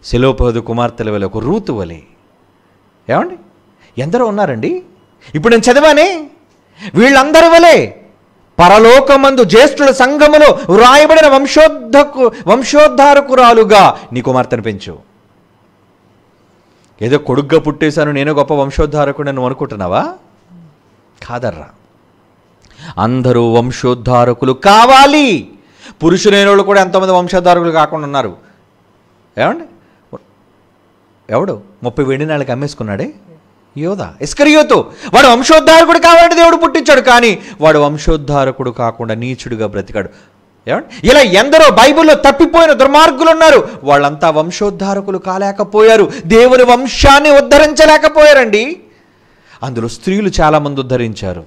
శిలోపదు కుమార్తెల వల్ల ఒక రూతు వలె ఏమండి ఎందరో ఉన్నారండి ఇప్పుడు నేను చదివానే వీళ్ళందరి వలే పరలోకమందు జ్యేష్ఠుల సంఘములో వ్రాయబడిన వంశోద్ధ వంశోద్ధారకురాలుగా నీ కుమార్తెను పెంచు ఏదో కొడుగ్గా పుట్టేశాను నేను గొప్ప వంశోద్ధారకుడు నువ్వు అనుకుంటున్నావా కాదర్రా అందరూ వంశోద్ధారకులు కావాలి పురుషులైన వాళ్ళు కూడా ఎంతోమంది వంశోద్ధారకులు కాకుండా ఉన్నారు ఏమండి ఎవడు ముప్పై వెండి నాళ్ళకి అమ్మేసుకున్నాడే యోధ ఇస్కరియోతు వాడు వంశోద్ధారకుడు కావాలంటే దేవుడు పుట్టించాడు కానీ వాడు వంశోద్ధారకుడు కాకుండా నీచుడుగా బ్రతికాడు ఇలా ఎందరో బైబిల్లో తప్పిపోయిన దుర్మార్గులు ఉన్నారు వాళ్ళంతా వంశోద్ధారకులు కాలేకపోయారు దేవుని వంశాన్ని ఉద్ధరించలేకపోయారండి అందులో స్త్రీలు చాలామంది ఉద్ధరించారు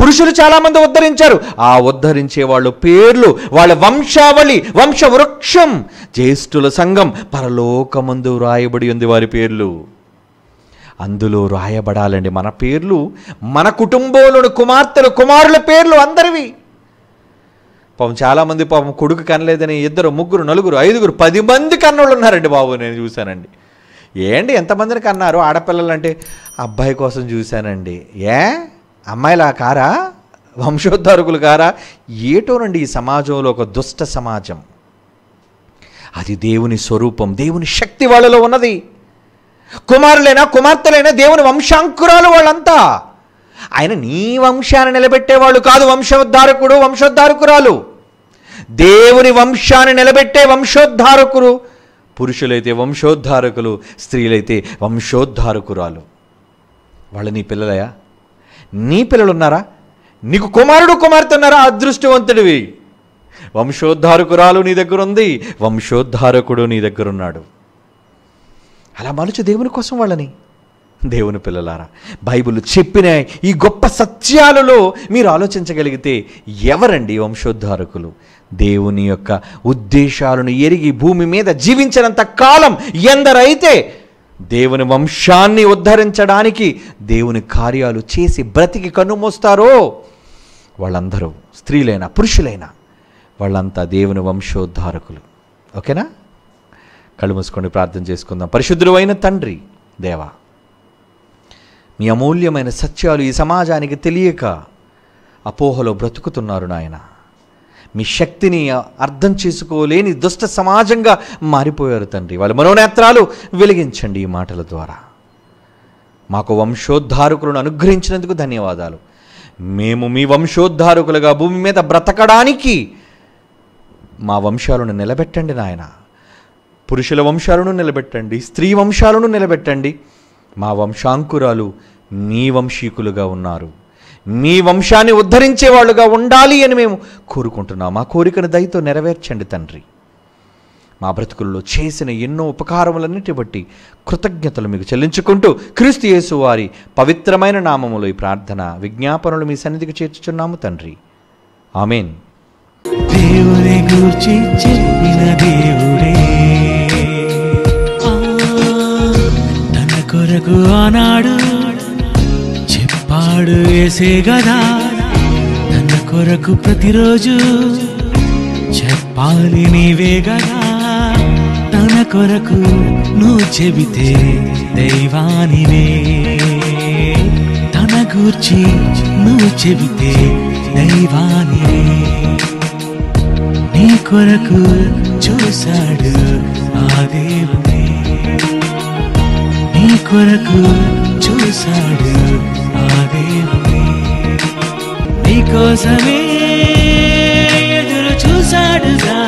పురుషులు చాలామంది ఉద్ధరించారు ఆ ఉద్ధరించే వాళ్ళు పేర్లు వాళ్ళ వంశావళి వంశవృక్షం జ్యేష్ఠుల సంఘం పరలోకమందు వ్రాయబడి ఉంది వారి పేర్లు అందులో రాయబడాలండి మన పేర్లు మన కుటుంబంలోని కుమార్తెలు కుమారుల పేర్లు అందరివి పాపం చాలామంది పాపం కొడుకు కనలేదని ఇద్దరు ముగ్గురు నలుగురు ఐదుగురు పది మంది కన్నోళ్ళు ఉన్నారండి బాబు నేను చూశానండి ఏండి ఎంతమందిని కన్నారు ఆడపిల్లలు అంటే అబ్బాయి కోసం చూశానండి ఏ అమ్మాయిలా కారా వంశోద్ధారకులు కారా ఏటోనండి ఈ సమాజంలో ఒక దుష్ట సమాజం అది దేవుని స్వరూపం దేవుని శక్తి వాళ్ళలో ఉన్నది కుమారులైనా కుమార్తెలైనా దేవుని వంశాంకురాలు వాళ్ళంతా ఆయన నీ వంశాన్ని నిలబెట్టేవాళ్ళు కాదు వంశోద్ధారకుడు వంశోద్ధారకురాలు దేవుని వంశాన్ని నిలబెట్టే వంశోద్ధారకుడు పురుషులైతే వంశోద్ధారకులు స్త్రీలైతే వంశోద్ధారకురాలు వాళ్ళ నీ పిల్లలయా నీ పిల్లలున్నారా నీకు కుమారుడు కుమార్తె ఉన్నారా అదృష్టవంతుడివి వంశోద్ధారకురాలు నీ దగ్గరుంది వంశోద్ధారకుడు నీ దగ్గరున్నాడు అలా మలుచు దేవుని కోసం వాళ్ళని దేవుని పిల్లలారా బైబిల్ చెప్పిన ఈ గొప్ప సత్యాలలో మీరు ఆలోచించగలిగితే ఎవరండి వంశోద్ధారకులు దేవుని యొక్క ఉద్దేశాలను ఎరిగి భూమి మీద జీవించినంత కాలం ఎందరైతే దేవుని వంశాన్ని ఉద్ధరించడానికి దేవుని కార్యాలు చేసి బ్రతికి కన్నుమోస్తారో వాళ్ళందరూ స్త్రీలైనా పురుషులైనా వాళ్ళంతా దేవుని వంశోద్ధారకులు ఓకేనా కళ్ళు మూసుకొని ప్రార్థన చేసుకుందాం పరిశుద్ధులైన అయిన తండ్రి దేవా మీ అమూల్యమైన సత్యాలు ఈ సమాజానికి తెలియక అపోహలో బ్రతుకుతున్నారు నాయన మీ శక్తిని అర్థం చేసుకోలేని దుష్ట సమాజంగా మారిపోయారు తండ్రి వాళ్ళ మనోనేత్రాలు వెలిగించండి ఈ మాటల ద్వారా మాకు వంశోద్ధారకులను అనుగ్రహించినందుకు ధన్యవాదాలు మేము మీ వంశోద్ధారకులుగా భూమి మీద బ్రతకడానికి మా వంశాలను నిలబెట్టండి నాయనా పురుషుల వంశాలను నిలబెట్టండి స్త్రీ వంశాలను నిలబెట్టండి మా వంశాంకురాలు నీ వంశీకులుగా ఉన్నారు మీ వంశాన్ని ఉద్ధరించే వాళ్ళుగా ఉండాలి అని మేము కోరుకుంటున్నాం మా కోరికను దయతో నెరవేర్చండి తండ్రి మా బ్రతుకుల్లో చేసిన ఎన్నో ఉపకారములన్నిటి బట్టి కృతజ్ఞతలు మీకు చెల్లించుకుంటూ క్రీస్తు యేసు వారి పవిత్రమైన నామములో ఈ ప్రార్థన విజ్ఞాపనలు మీ సన్నిధికి చేర్చుచున్నాము తండ్రి ఆమెన్ దేవుని గురించి చెప్పిన దేవుడే మనకు ఆనాడు చెప్పాడు వేసే గదా తన కొరకు ప్రతిరోజు చెప్పాలి నీవే గదా తన కొరకు నువ్వు చెబితే దైవానినే తన గూర్చి నువ్వు చెబితే దైవాని నీ కొరకు చూశాడు ఆ దేవుడే నీ కొరకు చూశాడు ఆ దేవుడే నీ కోసమే ఎదురు చూశాడుగా